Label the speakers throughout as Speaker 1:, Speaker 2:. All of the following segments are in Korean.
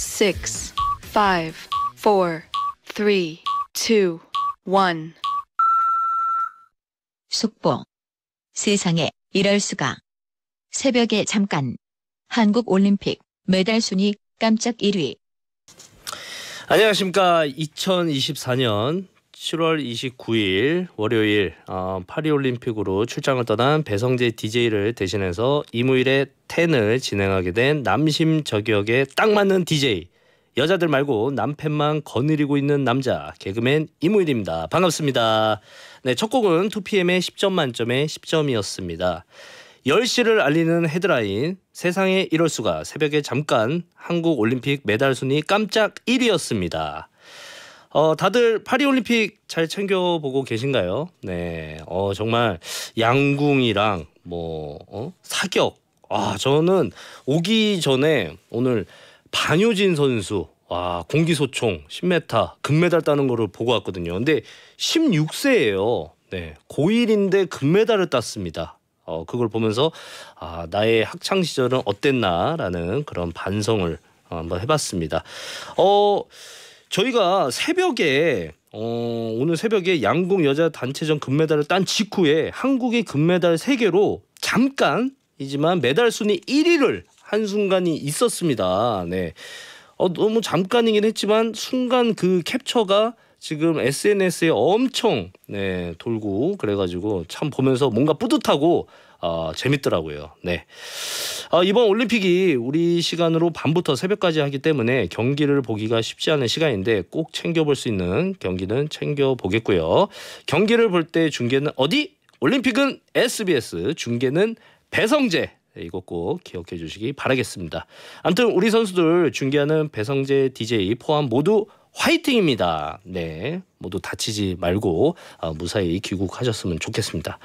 Speaker 1: six, f i v 속보. 세상에
Speaker 2: 이럴 수가. 새벽에 잠깐. 한국 올림픽 메달 순위
Speaker 1: 깜짝 1위. 안녕하십니까. 2024년 7월 29일 월요일 어, 파리올림픽으로 출장을 떠난 배성재 DJ를 대신해서 이무일의 텐을 진행하게 된 남심 저격에 딱 맞는 DJ 여자들 말고 남편만 거느리고 있는 남자 개그맨 이무일입니다. 반갑습니다. 네, 첫 곡은 2PM의 10점 만점에 10점이었습니다. 10시를 알리는 헤드라인 세상에 이럴 수가 새벽에 잠깐 한국 올림픽 메달 순위 깜짝 1위였습니다. 어, 다들 파리올림픽 잘 챙겨보고 계신가요? 네. 어, 정말 양궁이랑 뭐, 어? 사격. 아, 저는 오기 전에 오늘 반효진 선수, 와, 공기소총 10m 금메달 따는 거를 보고 왔거든요. 근데 16세예요. 네. 고1인데 금메달을 땄습니다. 어, 그걸 보면서 아, 나의 학창 시절은 어땠나라는 그런 반성을 한번 해봤습니다. 어, 저희가 새벽에 어, 오늘 새벽에 양궁 여자 단체전 금메달을 딴 직후에 한국의 금메달 3개로 잠깐이지만 메달 순위 1위를 한 순간이 있었습니다. 네. 어, 너무 잠깐이긴 했지만 순간 그 캡처가 지금 SNS에 엄청 네, 돌고 그래가지고 참 보면서 뭔가 뿌듯하고 어, 재밌더라고요. 네. 어, 이번 올림픽이 우리 시간으로 밤부터 새벽까지 하기 때문에 경기를 보기가 쉽지 않은 시간인데 꼭 챙겨볼 수 있는 경기는 챙겨보겠고요. 경기를 볼 때 중계는 어디? 올림픽은 SBS, 중계는 배성재 네, 이것 꼭 기억해 주시기 바라겠습니다. 아무튼 우리 선수들 중계하는 배성재 DJ 포함 모두 화이팅입니다. 네, 모두 다치지 말고 어, 무사히 귀국하셨으면 좋겠습니다.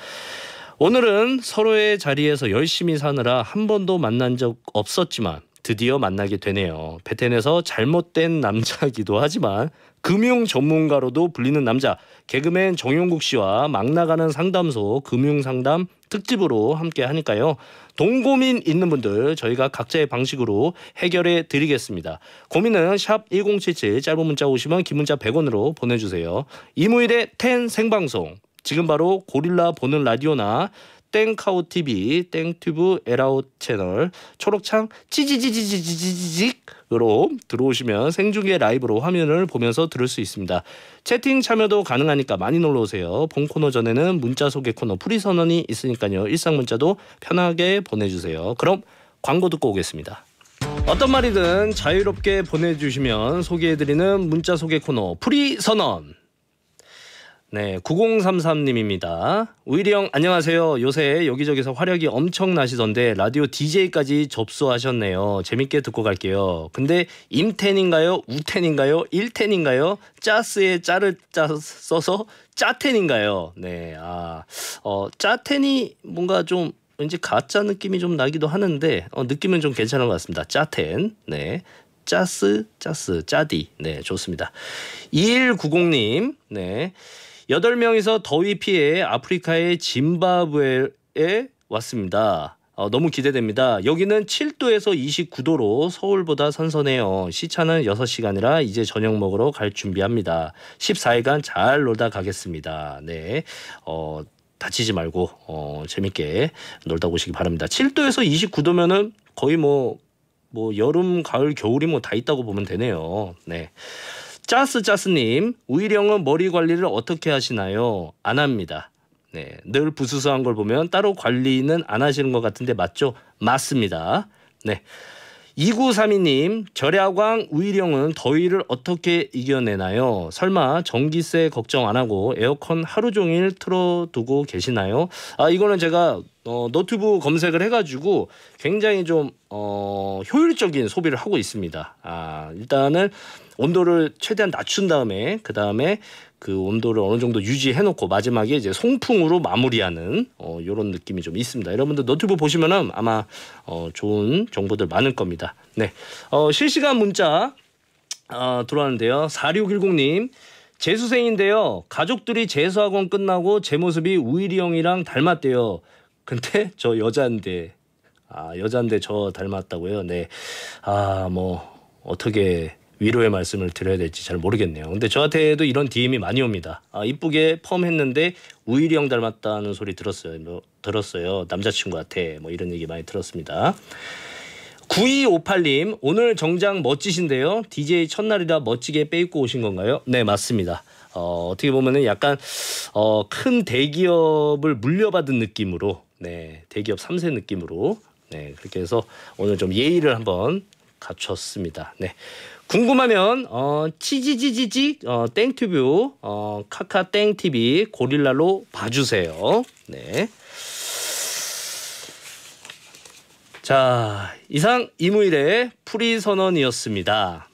Speaker 1: 오늘은 서로의 자리에서 열심히 사느라 한 번도 만난 적 없었지만 드디어 만나게 되네요. 베텐에서 잘못된 남자기도 이 하지만 금융 전문가로도 불리는 남자 개그맨 정용국 씨와 막 나가는 상담소 금융 상담 특집으로 함께 하니까요. 동고민 있는 분들 저희가 각자의 방식으로 해결해 드리겠습니다. 고민은 샵 1077 짧은 문자 50원 긴 문자 100원으로 보내주세요. 이무일의 텐 생방송 지금 바로 고릴라 보는 라디오나 땡카오 TV, 땡튜브 에라오 채널, 초록창 찌지지지지지지직으로 들어오시면 생중계 라이브로 화면을 보면서 들을 수 있습니다. 채팅 참여도 가능하니까 많이 놀러 오세요. 본 코너 전에는 문자 소개 코너 프리 선언이 있으니까요. 일상 문자도 편하게 보내주세요. 그럼 광고 듣고 오겠습니다. 어떤 말이든 자유롭게 보내주시면 소개해드리는 문자 소개 코너 프리 선언. 네, 9033님입니다. 우일이 형 안녕하세요. 요새 여기저기서 화력이 엄청나시던데 라디오 DJ까지 접수하셨네요. 재밌게 듣고 갈게요. 근데 임텐인가요? 우텐인가요? 일텐인가요? 짜스에 짜를 짜 써서 짜텐인가요? 네, 아, 어, 짜텐이 뭔가 좀 왠지 가짜 느낌이 좀 나기도 하는데 어, 느낌은 좀 괜찮은 것 같습니다. 짜텐, 네, 짜스, 짜스, 짜디, 네, 좋습니다. 2190님, 네. 여덟 명이서 더위 피해 아프리카의 짐바브웨에 왔습니다. 어, 너무 기대됩니다. 여기는 7도에서 29도로 서울보다 선선해요. 시차는 6시간이라 이제 저녁 먹으러 갈 준비합니다. 14일간 잘 놀다 가겠습니다. 네. 어, 다치지 말고 어, 재밌게 놀다 오시기 바랍니다. 7도에서 29도면은 거의 뭐뭐 뭐 여름, 가을, 겨울이 뭐 다 있다고 보면 되네요. 네. 짜스짜스님, 우일형은 머리 관리를 어떻게 하시나요? 안 합니다. 네, 늘부스스한걸 보면 따로 관리는 안 하시는 것 같은데 맞죠? 맞습니다. 네. 2932님, 절약왕 우일형은 더위를 어떻게 이겨내나요? 설마 전기세 걱정 안 하고 에어컨 하루 종일 틀어두고 계시나요? 아, 이거는 제가 어, 너튜브 검색을 해가지고 굉장히 좀, 어, 효율적인 소비를 하고 있습니다. 아, 일단은 온도를 최대한 낮춘 다음에 그 다음에 그 온도를 어느 정도 유지해 놓고 마지막에 이제 송풍으로 마무리하는 어 요런 느낌이 좀 있습니다. 여러분들 노트북 보시면은 아마 어 좋은 정보들 많을 겁니다. 네. 어 실시간 문자 어 들어왔는데요. 4610 님. 재수생인데요. 가족들이 재수학원 끝나고 제 모습이 우일이 형이랑 닮았대요. 근데 저 여잔데 아, 여잔데 저 닮았다고요? 네. 아, 뭐 어떻게 위로의 말씀을 드려야 될지 잘 모르겠네요. 근데 저한테도 이런 DM이 많이 옵니다. 아, 이쁘게 펌 했는데 우일이 형 닮았다는 소리 들었어요. 뭐, 들었어요. 남자친구 한테뭐 이런 얘기 많이 들었습니다. 9258님, 오늘 정장 멋지신데요. DJ 첫날이라 멋지게 빼입고 오신 건가요? 네, 맞습니다. 어, 어떻게 보면은 약간, 어, 큰 대기업을 물려받은 느낌으로, 네, 대기업 3세 느낌으로, 네, 그렇게 해서 오늘 좀 예의를 한번 갖췄습니다. 네. 궁금하면 어, 치지지지지 어, 땡튜브 어, 카카 땡TV 고릴라로 봐주세요. 네. 자 이상 이무일의 프리 선언이었습니다.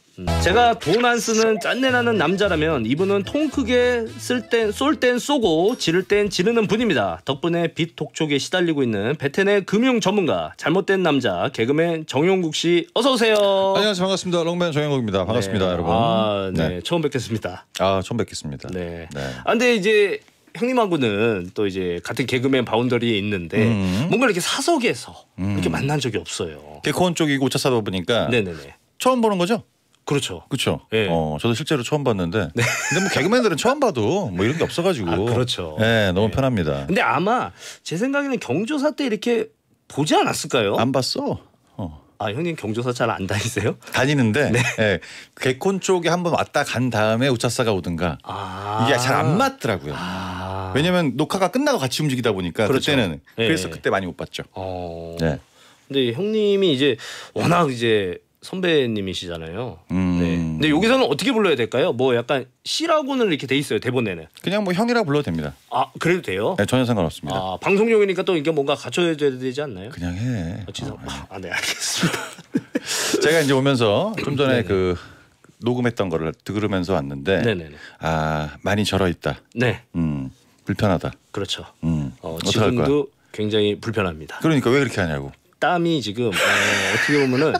Speaker 1: 제가 돈 안 쓰는 짠내나는 남자라면 이분은 통 크게 쓸 땐 쏠 땐 쏘고 지를 땐 지르는 분입니다. 덕분에 빚 독촉에 시달리고 있는 베텐의 금융 전문가 잘못된 남자 개그맨 정용국 씨 어서 오세요. 안녕하세요 반갑습니다.
Speaker 2: 롱맨 정용국입니다. 반갑습니다 네. 여러분. 아, 네. 네. 처음 뵙겠습니다.
Speaker 1: 아 처음 뵙겠습니다. 네. 네. 아, 근데 이제 형님하고는 또 이제 같은 개그맨 바운더리에 있는데 음. 뭔가 이렇게 사석에서 음. 이렇게 만난 적이 없어요. 개콘 쪽이고 오차 사다 보니까 네네네. 처음 보는 거죠? 그렇죠.
Speaker 2: 그렇죠. 예. 어, 저도 실제로 처음 봤는데. 네. 근데 뭐 개그맨들은 처음 봐도 뭐
Speaker 1: 이런 게 없어가지고.
Speaker 2: 아, 그렇죠. 예, 너무 예. 편합니다.
Speaker 1: 근데 아마 제 생각에는 경조사 때 이렇게 보지 않았을까요? 안 봤어. 어. 아 형님 경조사 잘 안 다니세요?
Speaker 2: 다니는데 네. 예, 개콘 쪽에 한번 왔다 간 다음에 우차사가 오든가
Speaker 1: 아 이게 잘 안 맞더라고요. 아
Speaker 2: 왜냐면 녹화가 끝나고 같이 움직이다 보니까 그렇죠. 그때는 그래서 예. 그때 많이 못 봤죠.
Speaker 1: 어... 네. 근데 형님이 이제 워낙 이제 선배님이시잖아요. 음. 네. 근데 여기서는 어떻게 불러야 될까요? 뭐 약간 씨라고는 이렇게 돼 있어요 대본에는.
Speaker 2: 그냥 뭐 형이라고 불러도 됩니다.
Speaker 1: 아 그래도 돼요? 네,
Speaker 2: 전혀 상관없습니다. 아
Speaker 1: 방송용이니까 또 이게 뭔가 갖춰야 져 되지 않나요? 그냥 해. 아, 죄송. 어, 네. 아네 알겠습니다.
Speaker 2: 제가 이제 오면서 좀 전에 그 녹음했던 거를 들으면서 왔는데 네네네. 아 많이 절어 있다. 네. 음 불편하다. 그렇죠. 음 어, 지금도
Speaker 1: 굉장히 불편합니다.
Speaker 2: 그러니까 왜 그렇게 하냐고.
Speaker 1: 땀이 지금 어, 어떻게 보면은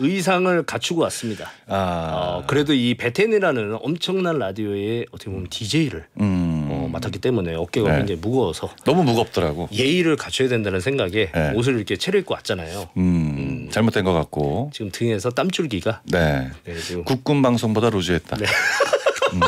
Speaker 1: 의상을 갖추고 왔습니다. 아. 어, 그래도 이 베텐이라는 엄청난 라디오의 어떻게 보면 DJ를 음. 어, 맡았기 때문에 어깨가 네. 굉장히 무거워서
Speaker 2: 너무 무겁더라고.
Speaker 1: 예의를 갖춰야 된다는 생각에 네. 옷을 이렇게 차려입고 왔잖아요. 음. 음. 잘못된 것 같고 지금 등에서 땀줄기가
Speaker 2: 네. 네 국군 방송보다 루즈했다. 네. 음.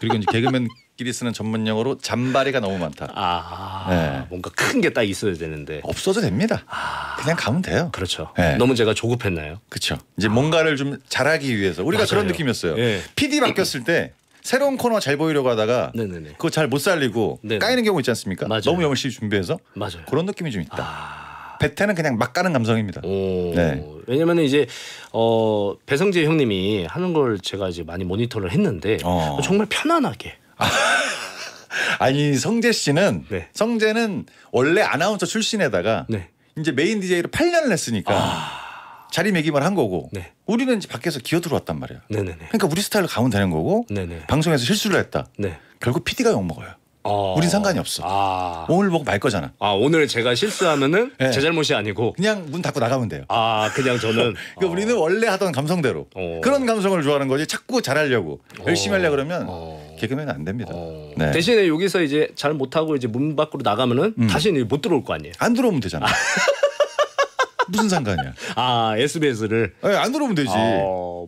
Speaker 2: 그리고 이제 개그맨끼리 쓰는 전문 용어로 잔바리가 너무 많다. 아, 네. 뭔가 큰 게 딱 있어야 되는데 없어도 됩니다. 아, 그냥 가면 돼요. 그렇죠. 네. 너무 제가 조급했나요? 그렇죠. 이제 아. 뭔가를 좀 잘하기 위해서 우리가 맞아요. 그런 느낌이었어요. 네. 예. PD 바뀌었을 때 새로운 코너 가잘 보이려고 하다가 네네네. 그거 잘 못 살리고 네네. 까이는 경우 있지 않습니까? 맞아요. 너무 열심히 준비해서 맞아요. 그런 느낌이 좀 있다. 아. 베테는 그냥 막 가는 감성입니다. 오, 네.
Speaker 1: 왜냐면은 이제 어 배성재 형님이 하는 걸 제가 이제 많이 모니터를 했는데 어. 정말 편안하게. 아, 아니 성재 씨는 네. 성재는 원래 아나운서 출신에다가
Speaker 2: 네. 이제 메인 디제이로 8년을 했으니까 아... 자리매김을 한 거고 네. 우리는 이제 밖에서 기어 들어왔단 말이야. 네네네. 그러니까 우리 스타일로 가면 되는 거고 네네. 방송에서 실수를 했다. 네. 결국 PD가 욕 먹어요.
Speaker 1: 어. 우린 상관이 없어. 아.
Speaker 2: 오늘 보고 뭐 말 거잖아.
Speaker 1: 아 오늘 제가 실수하면은
Speaker 2: 네. 제 잘못이 아니고 그냥 문 닫고 나가면 돼요. 아 그냥 저는 그러니까 어. 우리는 원래 하던 감성대로 어. 그런 감성을 좋아하는 거지 자꾸 잘하려고 어. 열심히 하려 그러면 어. 개그맨 은안 됩니다. 어.
Speaker 1: 네. 대신에 여기서 이제 잘 못하고 이제 문 밖으로 나가면은 음. 다시는 못 들어올 거 아니에요. 안 들어오면 되잖아. 아. 무슨 상관이야? 아 SBS를 네, 예, 안 들어오면 되지.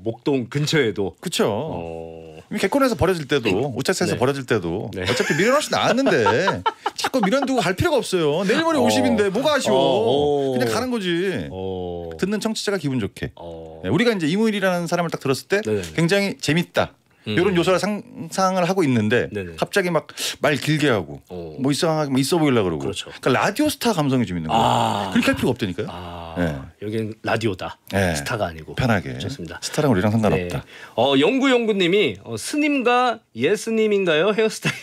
Speaker 2: 목동 근처에도. 그렇죠. 개콘에서 버려질 때도 오차세에서 네. 네. 버려질 때도 네. 어차피 미련 없이 나왔는데 자꾸 미련 두고 갈 필요가 없어요. 내일 모레 어. 50인데 뭐가 아쉬워. 어, 어. 그냥 가는 거지. 어. 듣는 청취자가 기분 좋게. 어. 네, 우리가 이제 이무일이라는 사람을 딱 들었을 때 네네. 네, 굉장히 재밌다. 음. 이런 요소를 상상을 하고 있는데 네네. 갑자기 막 말 길게 하고 오. 어. 뭐 이상하게 뭐 있어 보이려 그러고 그렇죠. 그러니까 라디오 스타 감성이 좀 있는 거예요. 아.
Speaker 1: 그렇게 할 필요가 없다니까요. 아. 네. 예. 여기는 라디오다. 네. 스타가 아니고 편하게 좋습니다. 스타랑
Speaker 2: 우리랑 상관없다.
Speaker 1: 네. 어 영구 영구님이 어, 스님과 예스님인가요 헤어스타일이?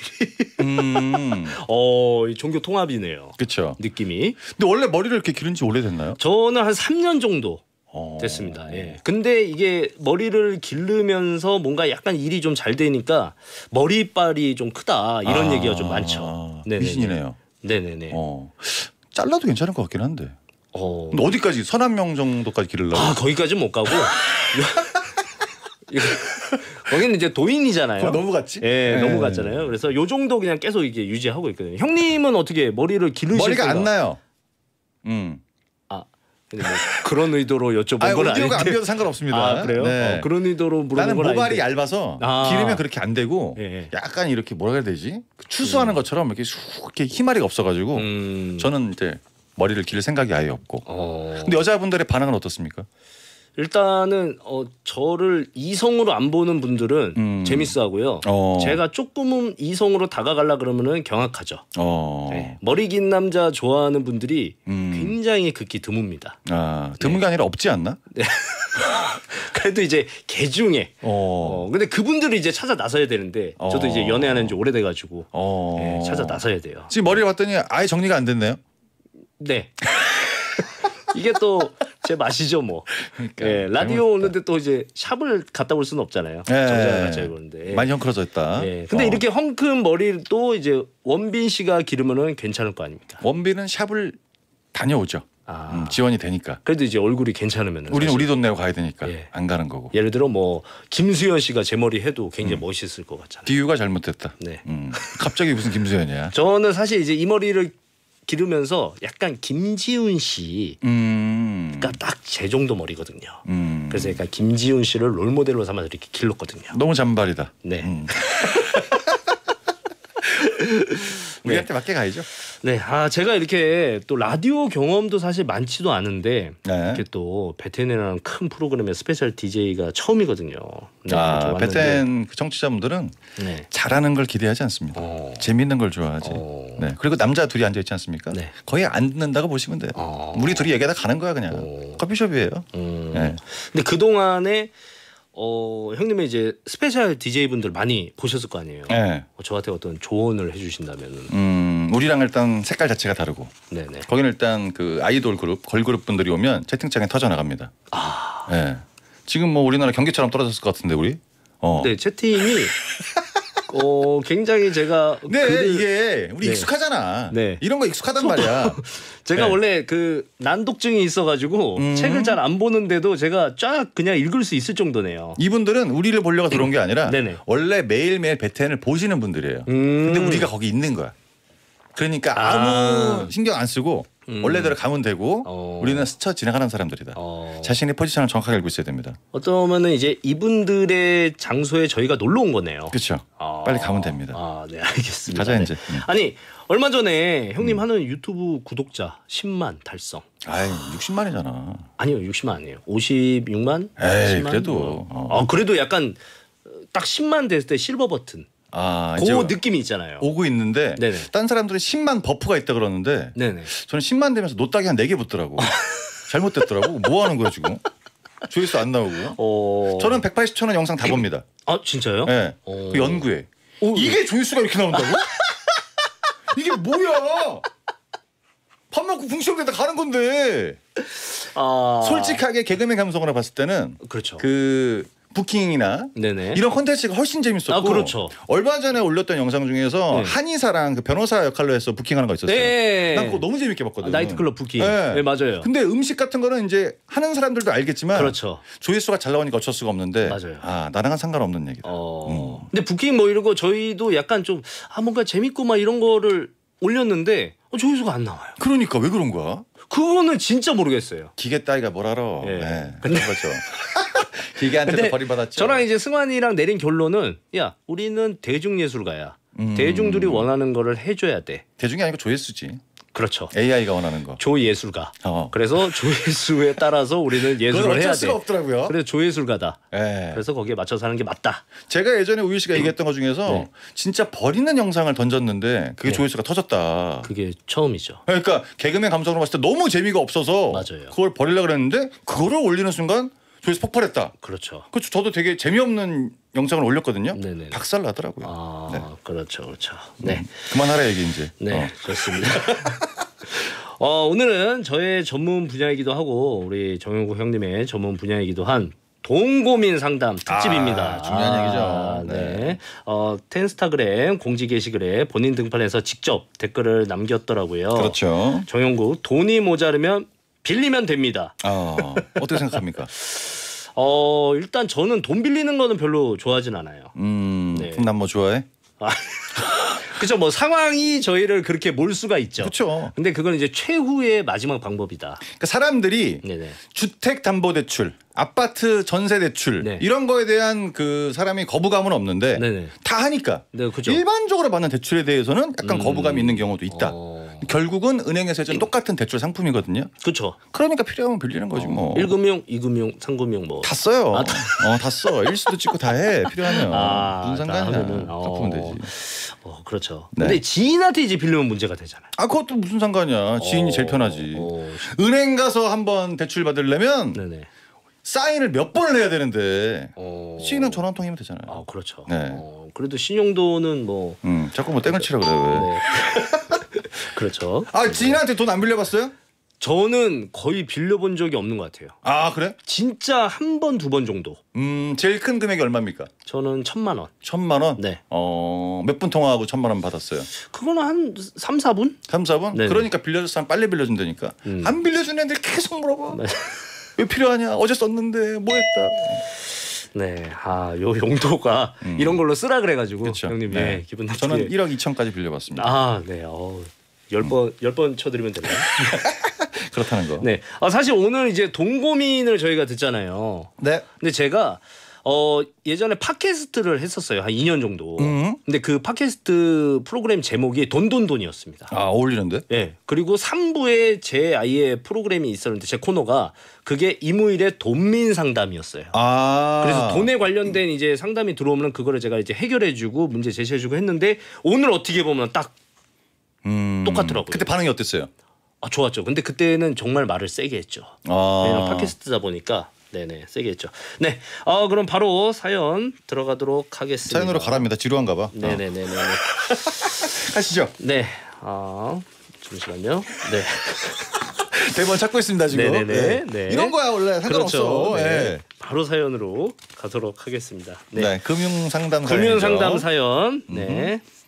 Speaker 1: 음. 어 종교 통합이네요. 그렇죠. 느낌이. 근데 원래 머리를 이렇게 기른 지 오래됐나요? 저는 한 3년 정도. 어... 됐습니다. 예. 근데 이게 머리를 기르면서 뭔가 약간 일이 좀 잘 되니까 머리빨이 좀 크다 이런 아... 얘기가 좀 많죠. 네네네. 아, 미신이네요. 네네네.
Speaker 2: 어. 잘라도 괜찮을 것 같긴 한데. 어. 근데 어디까지 선한명 정도까지 기르려고? 아
Speaker 1: 거기까지 못 가고. 거기는 이제 도인이잖아요. 넘어갔지? 예, 네. 넘어갔잖아요. 그래서 요 정도 그냥 계속 이게 유지하고 있거든요. 형님은 어떻게 머리를 기르실 머리가 생각? 안 나요. 음. 뭐 그런 의도로 여쭤본 아니, 건아 오디오가 안 비어도 상관없습니다. 아, 그래요? 네. 어, 그런 의도로 물어본 나는 건 모발이 아닌데. 얇아서 아. 기르면
Speaker 2: 그렇게 안 되고 예. 예. 약간 이렇게 뭐라 해야 되지? 추수하는 음. 것처럼 이렇게 쑥 이렇게 희마리가 없어가지고 음. 저는 이제 머리를 기를 생각이 아예 없고. 어. 근데 여자분들의 반응은 어떻습니까?
Speaker 1: 일단은 어 저를 이성으로 안 보는 분들은 음. 재밌어하고요. 어. 제가 조금은 이성으로 다가갈라 그러면은 경악하죠. 어. 네. 머리 긴 남자 좋아하는 분들이 음. 굉장히 극히 드뭅니다. 아 드문 게 네. 아니라 없지 않나? 네. 그래도 이제 개 중에. 어. 어 근데 그분들이 이제 찾아 나서야 되는데 어. 저도 이제 연애하는 지 오래돼가지고 어. 네, 찾아 나서야 돼요. 지금 머리를 봤더니 아예 정리가 안 됐네요. 네. 이게 또 제 맛이죠 뭐. 그러니까, 예, 라디오 오는데 또 이제 샵을 갔다 올 수는 없잖아요. 예,
Speaker 2: 예. 많이 헝클어져있다 예. 근데
Speaker 1: 어. 이렇게 헝클 머리도 이제 원빈 씨가 기르면은 괜찮을 거 아닙니까? 원빈은 샵을 다녀오죠.
Speaker 2: 아. 음, 지원이 되니까. 그래도 이제 얼굴이 괜찮으면 우리는 우리 돈 내고 가야 되니까 예. 안 가는 거고. 예를
Speaker 1: 들어 뭐 김수현 씨가 제 머리 해도 굉장히 음. 멋있을 것 같잖아요. 디유가 잘못됐다. 네. 음. 갑자기 무슨 김수현이야? 저는 사실 이제 이 머리를 기르면서 약간 김지훈 씨, 음. 그니까딱 제 정도 머리거든요. 음. 그래서 그러니까 김지훈 씨를 롤 모델로 삼아서 이렇게 길렀거든요. 너무 잔발이다. 네. 음. 우리한테 네. 맞게 가야죠. 네, 아 제가 이렇게 또 라디오 경험도 사실 많지도 않은데 네. 이렇게 또 베텐이라는 큰 프로그램의 스페셜 DJ가 처음이거든요. 네, 아 베텐
Speaker 2: 그 청취자분들은 잘하는 걸 기대하지 않습니다. 어. 재밌는 걸 좋아하지. 어. 네, 그리고 남자 둘이 앉아 있지 않습니까? 거의 안 듣는다고 보시면 돼요. 어.
Speaker 1: 우리 둘이 얘기하다 가는 거야 그냥
Speaker 2: 어. 커피숍이에요. 음. 네.
Speaker 1: 근데 그 동안에 어, 형님의 이제 스페셜 디제이 분들 많이 보셨을 거 아니에요. 네. 어, 저한테 어떤 조언을 해주신다면은.
Speaker 2: 음, 우리랑 일단 색깔 자체가 다르고. 네네. 거기는 일단 그 아이돌 그룹, 걸그룹 분들이 오면 채팅창에 터져 나갑니다. 아. 네. 지금 뭐 우리나라 경기처럼 떨어졌을 것 같은데 우리. 어. 네, 채팅이
Speaker 1: 어 굉장히 제가 네 그... 이게 우리 네. 익숙하잖아. 네. 이런 거 익숙하단 말이야. 제가 네. 원래 그 난독증이 있어가지고 음. 책을 잘 안 보는데도 제가 쫙 그냥 읽을 수 있을 정도네요.
Speaker 2: 이분들은 우리를 보려고 들어온 게 아니라 네네. 원래 매일매일 베텐을 보시는 분들이에요. 음. 근데 우리가 거기 있는 거야. 그러니까 아무 아. 신경 안 쓰고 음. 원래대로 가면
Speaker 1: 되고 어. 우리는 스쳐 지나가는 사람들이다.
Speaker 2: 어. 자신의 포지션을 정확하게 알고 있어야
Speaker 1: 됩니다. 어쩌면은 이제 이분들의 장소에 저희가 놀러 온 거네요.
Speaker 2: 그렇죠. 아. 빨리 가면 됩니다. 아, 네, 알겠습니다.
Speaker 1: 가자 네. 이제. 네. 아니 얼마 전에 형님 음. 하는 유튜브 구독자 10만 달성. 아 60만이잖아. 아니요 60만 아니에요. 56만. 에이 그래도. 어. 아, 그래도 약간 딱 10만 됐을 때 실버 버튼. 아, 그 느낌이 있잖아요.
Speaker 2: 오고 있는데 네네. 딴 사람들은 10만 버프가 있다 그러는데 네네. 저는 10만 되면서 노딱이 한 4개 붙더라고. 잘못됐더라고. 뭐 하는 거야 지금? 조회수 안 나오고요. 어... 저는 180초는 영상 다 봅니다.
Speaker 1: 아 진짜요? 네. 어... 그
Speaker 2: 연구에 어... 이게 조회수가 이렇게 나온다고? 이게 뭐야? 밥 먹고 궁시렁대다 가는 건데. 아... 솔직하게 개그맨 감성으로 봤을 때는
Speaker 1: 그렇죠. 그
Speaker 2: 부킹이나 네네. 이런 콘텐츠가 훨씬 재밌었고 아, 그렇죠. 얼마 전에 올렸던 영상 중에서 네. 한의사랑 그 변호사 역할로 해서 부킹하는 거 있었어요. 네. 난 그거 너무 재밌게 봤거든. 요 아, 나이트클럽 부킹. 네. 네. 맞아요. 근데 음식 같은 거는 이제 하는 사람들도 알겠지만 그렇죠. 조회수가 잘 나오니까 어쩔 수가 없는데 맞아요. 아 나랑은 상관없는 얘기다. 어... 음. 근데 부킹 뭐 이런 거 저희도 약간 좀아 뭔가 재밌고 막 이런 거를 올렸는데 어, 조회수가 안 나와요. 그러니까 왜 그런 거야?
Speaker 1: 그거는 진짜 모르겠어요. 기계 따위가 뭘 알아. 네. 네. 근데 그렇죠. 기계한테 버림받았죠. 저랑 이제 승환이랑 내린 결론은 야 우리는 대중예술가야. 음. 대중들이 원하는 거를 해줘야 돼. 대중이 아니고 조회수지. 그렇죠. AI가 원하는 거. 조예술가. 어. 그래서 조예수에 따라서 우리는 예술을 해야 돼. 수가 없더라고요. 그래서 조예술가다.
Speaker 2: 네. 그래서 거기에 맞춰서 하는 게 맞다. 제가 예전에 우유 씨가 얘기했던 것 중에서 네. 진짜 버리는 영상을 던졌는데 그게 네. 조예수가 터졌다. 그게 처음이죠. 그러니까 개그맨 감성으로 봤을 때 너무 재미가 없어서 맞아요. 그걸 버리려 그랬는데 그거를 올리는 순간 조회수 폭발했다. 그렇죠. 그렇죠 저도 되게 재미없는 영상을 올렸거든요. 네네. 박살 나더라고요. 아, 네. 그렇죠, 그렇죠.
Speaker 1: 음. 네, 그만하라 얘기 이제. 네, 어. 그습니다 어, 오늘은 저의 전문 분야이기도 하고 우리 정영국 형님의 전문 분야이기도 한 돈고민 상담 특집입니다. 아, 중요한 아, 얘기죠. 네. 네. 어, 텐스타그램 공지 게시글에 본인 등판에서 직접 댓글을 남겼더라고요. 그렇죠. 정용구 돈이 모자르면 빌리면 됩니다. 어, 어떻게 생각합니까? 어 일단 저는 돈 빌리는 거는 별로 좋아하진 않아요. 음, 네. 그난뭐 좋아해? 아, 그렇죠. 뭐 상황이 저희를 그렇게 몰 수가 있죠. 그렇죠. 근데 그건 이제 최후의 마지막 방법이다. 그러니까
Speaker 2: 사람들이 네네. 주택 담보 대출 아파트 전세 대출 네. 이런 거에 대한 그 사람이 거부감은 없는데 네네. 다 하니까 네, 그죠. 일반적으로 받는 대출에 대해서는 약간 음. 거부감이 있는 경우도 있다. 어. 결국은 은행에서 해주 음. 똑같은 대출 상품이거든요.
Speaker 1: 그렇죠. 그러니까 필요하면 빌리는 거지 어. 뭐. 1금융, 2금융, 3금융 뭐. 다 써요. 아, 다. 어, 다 써. 일수도 찍고 다 해. 필요하면. 아, 무슨 상관이야. 갚으면 어. 되지. 어, 그렇죠. 그렇죠.
Speaker 2: 네. 근데 지인한테 이제 빌리면 문제가 되잖아요. 아 그것도 무슨 상관이야. 지인이 어... 제일 편하지. 어... 은행 가서 한번 대출 받으려면 네네. 사인을 몇 번을 해야 되는데 어... 지인은 전화 한 통이면 되잖아요. 아 그렇죠. 네. 어, 그래도 신용도는 뭐. 음, 자꾸 뭐 땡을
Speaker 1: 치라 그래 왜? 네. 그렇죠. 아 지인한테 돈 안 빌려봤어요? 저는 거의 빌려본 적이 없는 것 같아요. 아 그래? 진짜 한 번, 두 번 정도. 음 제일 큰 금액이 얼마입니까? 저는 천만 원. 천만 원? 네. 어,
Speaker 2: 몇 분 통화하고 천만 원 받았어요?
Speaker 1: 그거는 한 3, 4분?
Speaker 2: 3, 4분? 네네. 그러니까 빌려줄 사람 빨리 빌려준다니까. 음. 안 빌려준 애들 계속 물어봐.
Speaker 1: 네. 왜 필요하냐? 어제 썼는데 뭐 했다. 네, 아요 용도가 음. 이런 걸로 쓰라 그래가지고 그쵸. 형님 예, 네. 예, 기분 나쁘게 저는 1억 2천까지 빌려봤습니다. 아, 네, 어, 열번열번 쳐드리면 되나요? 그렇다는 거. 네. 아 사실 오늘 이제 동고민을 저희가 듣잖아요. 네. 근데 제가 어 예전에 팟캐스트를 했었어요 한 2년 정도. 음. 근데 그 팟캐스트 프로그램 제목이 돈돈돈이었습니다. 아 어울리는데? 네. 그리고 3부에 제 아이의 프로그램이 있었는데 제 코너가 그게 이무일의 돈민 상담이었어요.
Speaker 2: 아. 그래서 돈에
Speaker 1: 관련된 이제 상담이 들어오면 그거를 제가 이제 해결해주고 문제 제시해주고 했는데 오늘 어떻게 보면 딱 음. 똑같더라고요. 그때 반응이 어땠어요? 아 좋았죠. 근데 그때는 정말 말을 세게 했죠. 아. 네, 팟캐스트다 보니까 네네 세게 했죠. 네, 어, 그럼 바로 사연 들어가도록 하겠습니다. 사연으로 가랍니다.
Speaker 2: 지루한가 봐. 어. 네네네네.
Speaker 1: 하시죠. 네, 어, 잠시만요. 네. 대본 찾고 있습니다 지금. 네네네. 네. 네. 이런 거야 원래 상관없어. 그렇죠. 네. 네. 바로 사연으로 가도록 하겠습니다. 네, 네 금융 상담 금융 상담 사연. 네. 음.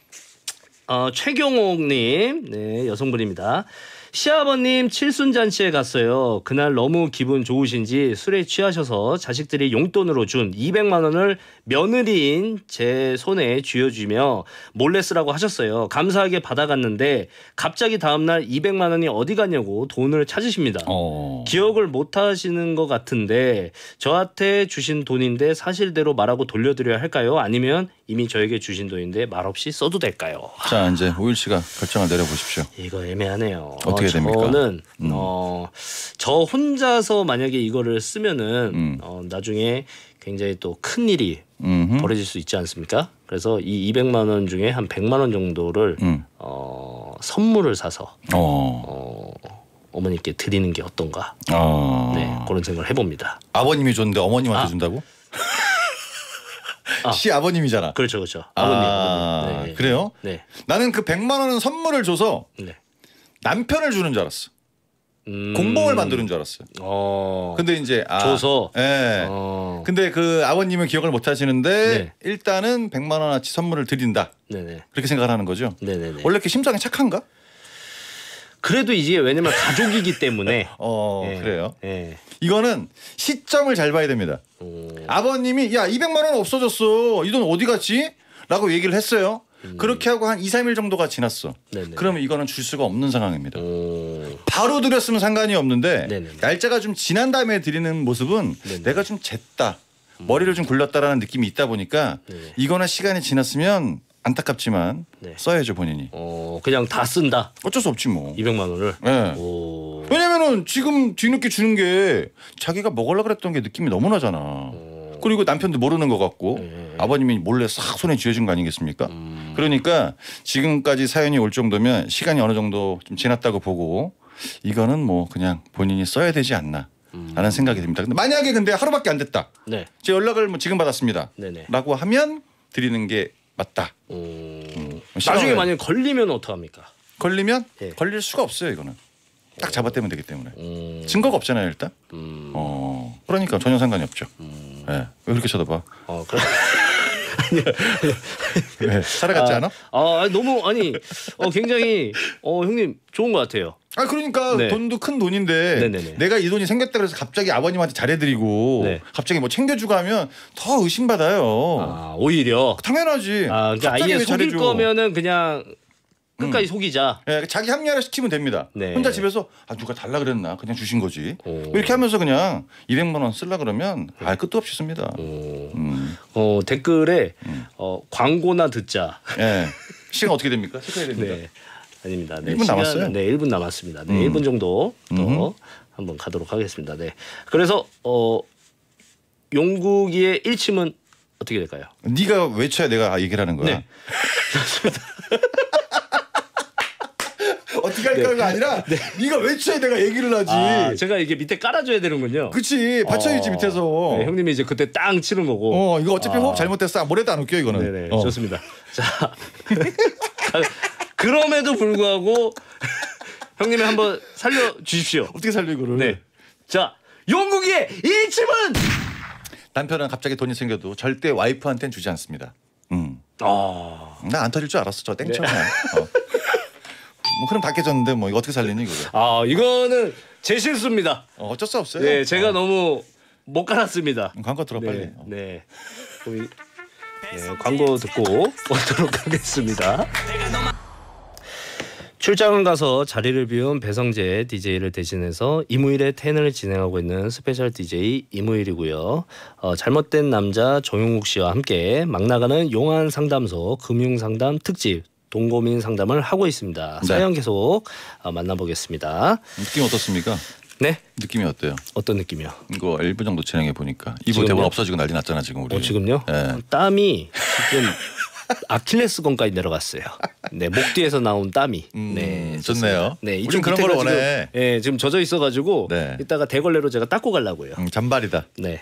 Speaker 1: 어, 최경옥님, 네, 여성분입니다. 시아버님 칠순잔치에 갔어요. 그날 너무 기분 좋으신지 술에 취하셔서 자식들이 용돈으로 준 200만 원을 며느리인 제 손에 쥐어주며 몰래 쓰라고 하셨어요. 감사하게 받아갔는데 갑자기 다음날 200만 원이 어디 갔냐고 돈을 찾으십니다. 어... 기억을 못 하시는 것 같은데 저한테 주신 돈인데 사실대로 말하고 돌려드려야 할까요? 아니면 이미 저에게 주신 돈인데 말없이 써도 될까요?
Speaker 2: 자 이제 오일 씨가 결정을 내려보십시오.
Speaker 1: 이거 애매하네요. 어떻게 어, 됩니까? 저는 음. 어저 혼자서 만약에 이거를 쓰면은 음. 어, 나중에 굉장히 또 큰 일이 음흠. 벌어질 수 있지 않습니까? 그래서 이 200만 원 중에 한 100만 원 정도를 음. 어, 선물을 사서 어. 어, 어머니께 드리는 게 어떤가? 어. 네 그런 생각을 해봅니다. 아버님이 줬는데 어머님한테 아. 준다고?
Speaker 2: 아. 씨 아버님이잖아. 그렇죠, 그렇죠. 아, 아버님. 아, 아버님. 네. 그래요? 네. 나는 그백만 원은 선물을 줘서 네. 남편을 주는 줄 알았어. 음... 공범을 만드는 줄 알았어요. 어... 근데 이제 아, 줘서. 예. 어... 근데 그 아버님은 기억을 못 하시는데 네. 일단은 백만 원어치 선물을 드린다. 네네. 네. 그렇게 생각하는 거죠. 네네 네, 네. 원래 이렇게 심장이 착한가? 그래도 이제 왜냐면 가족이기 때문에. 어 예. 그래요. 예. 이거는 시점을 잘 봐야 됩니다. 오. 아버님이 야 200만 원 없어졌어. 이 돈 어디 갔지? 라고 얘기를 했어요. 음. 그렇게 하고 한 2, 3일 정도가 지났어. 네네. 그러면 이거는 줄 수가 없는 상황입니다. 오. 바로 드렸으면 상관이 없는데 네네. 날짜가 좀 지난 다음에 드리는 모습은 네네. 내가 좀 쟀다. 음. 머리를 좀 굴렸다라는 느낌이 있다 보니까 네. 이거나 시간이 지났으면 안타깝지만 네. 써야죠 본인이. 어, 그냥 다 쓴다. 어쩔 수 없지 뭐. 200만 원을. 네. 오. 왜냐면은 지금 뒤늦게 주는 게 자기가 먹으려 그랬던 게 느낌이 너무 나잖아. 음. 그리고 남편도 모르는 것 같고 음. 아버님이 몰래 싹 손에 쥐어진거 아니겠습니까? 음. 그러니까 지금까지 사연이 올 정도면 시간이 어느 정도 좀 지났다고 보고 이거는 뭐 그냥 본인이 써야 되지 않나. 음. 라는 생각이 듭니다. 근데 만약에 근데 하루밖에 안 됐다. 네. 제 연락을 뭐 지금 받았습니다. 네네. 라고 하면 드리는 게 맞다. 음.
Speaker 1: 음, 뭐 나중에 만약 걸리면
Speaker 2: 어떡합니까? 걸리면 네. 걸릴 수가 없어요 이거는. 딱 잡아떼면 되기 때문에 음. 증거가 없잖아요 일단. 음. 어 그러니까 전혀 상관이 없죠. 음. 예. 왜 그렇게
Speaker 1: 쳐다봐? 어, 그럼. 왜? 살아갔지 아, 않아? 아 너무 아니 어, 굉장히 어 형님 좋은 것 같아요. 아
Speaker 2: 그러니까 네. 돈도 큰 돈인데 네네네. 내가 이 돈이 생겼다 그래서 갑자기 아버님한테 잘해드리고 네. 갑자기 뭐 챙겨주고 하면 더 의심받아요. 아 오히려 당연하지. 아 그러니까 아예 속일 거면은 그냥 끝까지 음. 속이자. 예, 자기 합리화를 시키면 됩니다. 네. 혼자 집에서 아 누가 달라 그랬나 그냥 주신 거지. 오. 뭐 이렇게 하면서 그냥 200만 원 쓸라 그러면 아 끝도 없이 씁니다. 음.
Speaker 1: 어 댓글에 음. 어 광고나 듣자. 예. 시간 어떻게 됩니까? 체크해 됩니다. 네. 아닙니다. 네, 1분 시간, 남았어요? 네, 1분 남았습니다. 네, 음. 1분 정도 더 음. 한번 가도록 하겠습니다. 네. 그래서 어 용국이의 1침은 어떻게 될까요?
Speaker 2: 네가 외쳐야 내가 얘기를 하는
Speaker 1: 거야. 네. 네가 네. 까가 아니라 네. 네가 외쳐야 내가 얘기를 하지. 아, 제가 이게 밑에 깔아줘야 되는군요. 그치 받쳐야지 어. 밑에서. 네, 형님이 이제 그때 땅 치는 거고. 어 이거 어차피 아. 호흡 잘못됐어. 아, 모래도 안 웃겨 이거는. 네네 어. 좋습니다. 자 그럼에도 불구하고 형님이 한번 살려 주십시오. 어떻게
Speaker 2: 살려 이거를? 네. 자 영국의 이침은 남편은 갑자기 돈이 생겨도 절대 와이프한테는 주지 않습니다. 음. 아. 나안 터질 줄 알았어. 저 땡쳐나. 네. 어. 뭐 흐름 다 깨졌는데 뭐 이거 어떻게 살리니 이거.
Speaker 1: 아 이거는 제 실수입니다. 어, 어쩔 수 없어요. 네, 제가 어. 너무 못 깔았습니다. 광고 들어 빨리. 네, 어. 네. 네, 광고 듣고 오도록 하겠습니다. 출장을 가서 자리를 비운 배성재 DJ를 대신해서 이무일의 텐을 진행하고 있는 스페셜 DJ 이무일이고요. 어, 잘못된 남자 정용욱 씨와 함께 막 나가는 용안 상담소 금융 상담 특집 동고민 상담을 하고 있습니다. 네. 사연 계속 어, 만나보겠습니다. 느낌 어떻습니까?
Speaker 2: 네. 느낌이 어때요? 어떤 느낌이요? 이거 1부 정도 진행해 보니까 2부 대본 없어지고 난리 났잖아 지금
Speaker 1: 우리. 어, 지금요? 네. 땀이 지금 아킬레스건까지 내려갔어요. 네, 목 뒤에서 나온 땀이. 음, 네, 좋네요. 네, 이쪽 그런 걸 원해. 지금, 네, 지금 젖어 있어가지고 네. 이따가 대걸레로 제가 닦고 갈라고요. 음, 잔발이다. 네.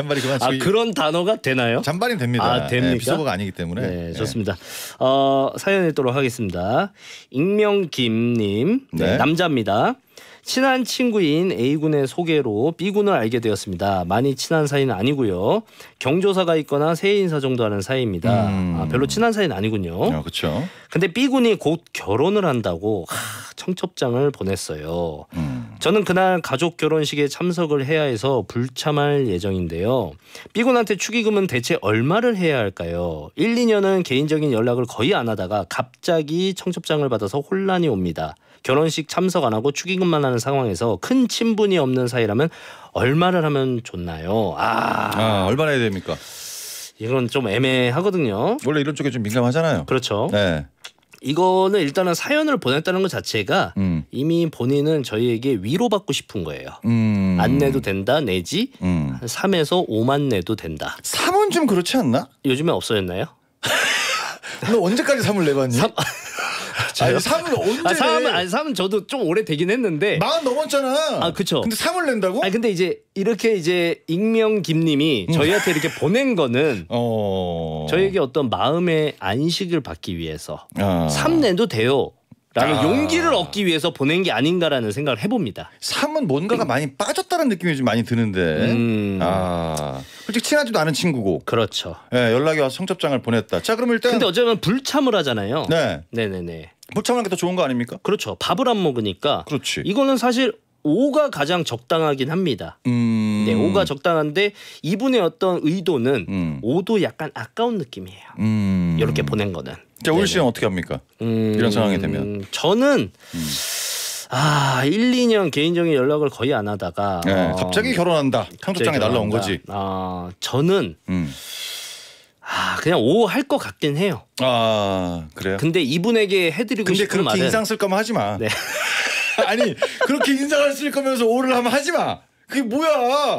Speaker 1: 잔발이 그만. 아 그런 단어가 되나요? 잔발이 됩니다. 아 예, 됩니까? 네, 비서버가 아니기 때문에. 네, 예. 좋습니다. 어, 사연 읽도록 하겠습니다. 익명 김님 네, 네. 남자입니다. 친한 친구인 A군의 소개로 B군을 알게 되었습니다. 많이 친한 사이는 아니고요. 경조사가 있거나 새해 인사 정도 하는 사이입니다. 음. 아, 별로 친한 사이는 아니군요. 아, 그렇죠. 근데 B군이 곧 결혼을 한다고 하, 청첩장을 보냈어요. 음. 저는 그날 가족 결혼식에 참석을 해야 해서 불참할 예정인데요. B군한테 축의금은 대체 얼마를 해야 할까요? 1, 2년은 개인적인 연락을 거의 안 하다가 갑자기 청첩장을 받아서 혼란이 옵니다. 결혼식 참석 안 하고 축의금만 하는 상황에서 큰 친분이 없는 사이라면 얼마를 하면 좋나요? 아, 아 얼마나 해야 됩니까? 이건 좀 애매하거든요. 원래 이런 쪽에 좀 민감하잖아요. 그렇죠. 네. 이거는 일단은 사연을 보냈다는 것 자체가 음. 이미 본인은 저희에게 위로받고 싶은 거예요. 음. 안 내도 된다 내지 음. 한 3에서 5만 내도 된다. 3은 좀 그렇지 않나? 요즘에 없어졌나요? 너 언제까지 3을 내봤니? 3... 맞아요. 아니, 3은 아, 언제? 아, 3은 아니 3은 저도 좀 오래 되긴 했는데. 마흔 넘었잖아. 아 그쵸. 근데 3을 낸다고? 아 근데 이제 이렇게 이제 익명 김님이 음. 저희한테 이렇게 보낸 거는 어... 저에게 어떤 마음의 안식을 받기 위해서 아... 3 내도 돼요. 라는 아. 용기를 얻기 위해서 보낸 게 아닌가라는 생각을 해봅니다.
Speaker 2: 3은 뭔가가 많이 빠졌다는 느낌이 좀 많이 드는데. 음. 아. 솔직히 친하지도 않은 친구고. 그렇죠. 예, 네, 연락이 와서 성접장을 보냈다. 자, 그럼 일단. 근데
Speaker 1: 어쩌면 불참을 하잖아요. 네. 네네네. 불참하는 게 더 좋은 거 아닙니까? 그렇죠. 밥을 안 먹으니까. 그렇지. 이거는 사실 5가 가장 적당하긴 합니다. 음. 네, 5가 적당한데 이분의 어떤 의도는 음. 5도 약간 아까운 느낌이에요. 음. 이렇게 보낸 거는. 자, 우리 씨는 어떻게 합니까? 음, 이런 상황이 음, 되면. 저는 음. 아 1, 2년 개인적인 연락을 거의 안 하다가 네, 어, 갑자기 결혼한다. 청첩장에 날라온 거지. 아 저는 음. 아 그냥 오 할 것 같긴 해요. 아 그래요? 근데 이분에게 해드리고 데 싶은 말은 그렇게 인상 쓸
Speaker 2: 거면 하지 마. 네. 아니 그렇게 인상을 쓸 거면서 오를 하면 하지 마. 그게 뭐야?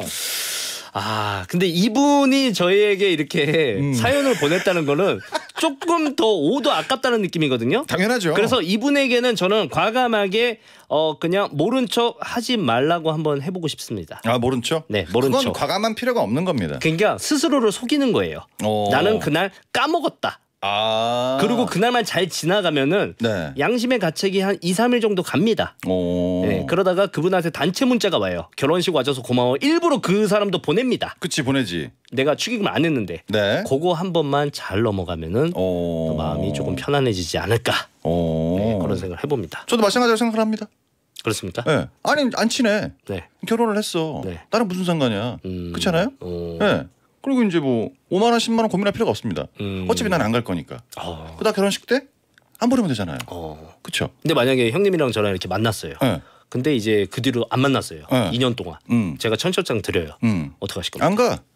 Speaker 1: 아 근데 이분이 저희에게 이렇게 음. 사연을 보냈다는 거는 조금 더 오도 아깝다는 느낌이거든요. 당연하죠. 그래서 이분에게는 저는 과감하게 어 그냥 모른 척 하지 말라고 한번 해보고 싶습니다. 아 모른 척? 네 모른 그건 척. 과감한 필요가 없는 겁니다. 그러니까 스스로를 속이는 거예요. 오. 어. 나는 그날 까먹었다. 아. 그리고 그날만 잘 지나가면은 네. 양심의 가책이 한 2, 3일 정도 갑니다. 네, 그러다가 그분한테 단체 문자가 와요. 결혼식 와줘서 고마워. 일부러 그 사람도 보냅니다. 그치 보내지. 내가 축의금 안 했는데 네. 그거 한 번만 잘 넘어가면은 마음이 조금 편안해지지 않을까. 네, 그런 생각을 해봅니다. 저도 마찬가지로 생각을 합니다. 그렇습니까? 네.
Speaker 2: 아니 안 친해. 네. 결혼을 했어. 네. 나랑 무슨 상관이야. 음... 그렇잖아요. 예. 어. 네. 그리고 이제 뭐 5만 원, 10만 원 고민할 필요가 없습니다. 음. 어차피 난 안 갈 거니까. 어. 아. 그다 결혼식
Speaker 1: 때안 버리면 되잖아요. 어. 그렇죠. 근데 만약에 형님이랑 저랑 이렇게 만났어요. 네. 근데 이제 그 뒤로 안 만났어요. 네. 예. 2년 동안. 음. 제가 천첩장 드려요. 음. 어떻게 하실 겁니까? 안 가.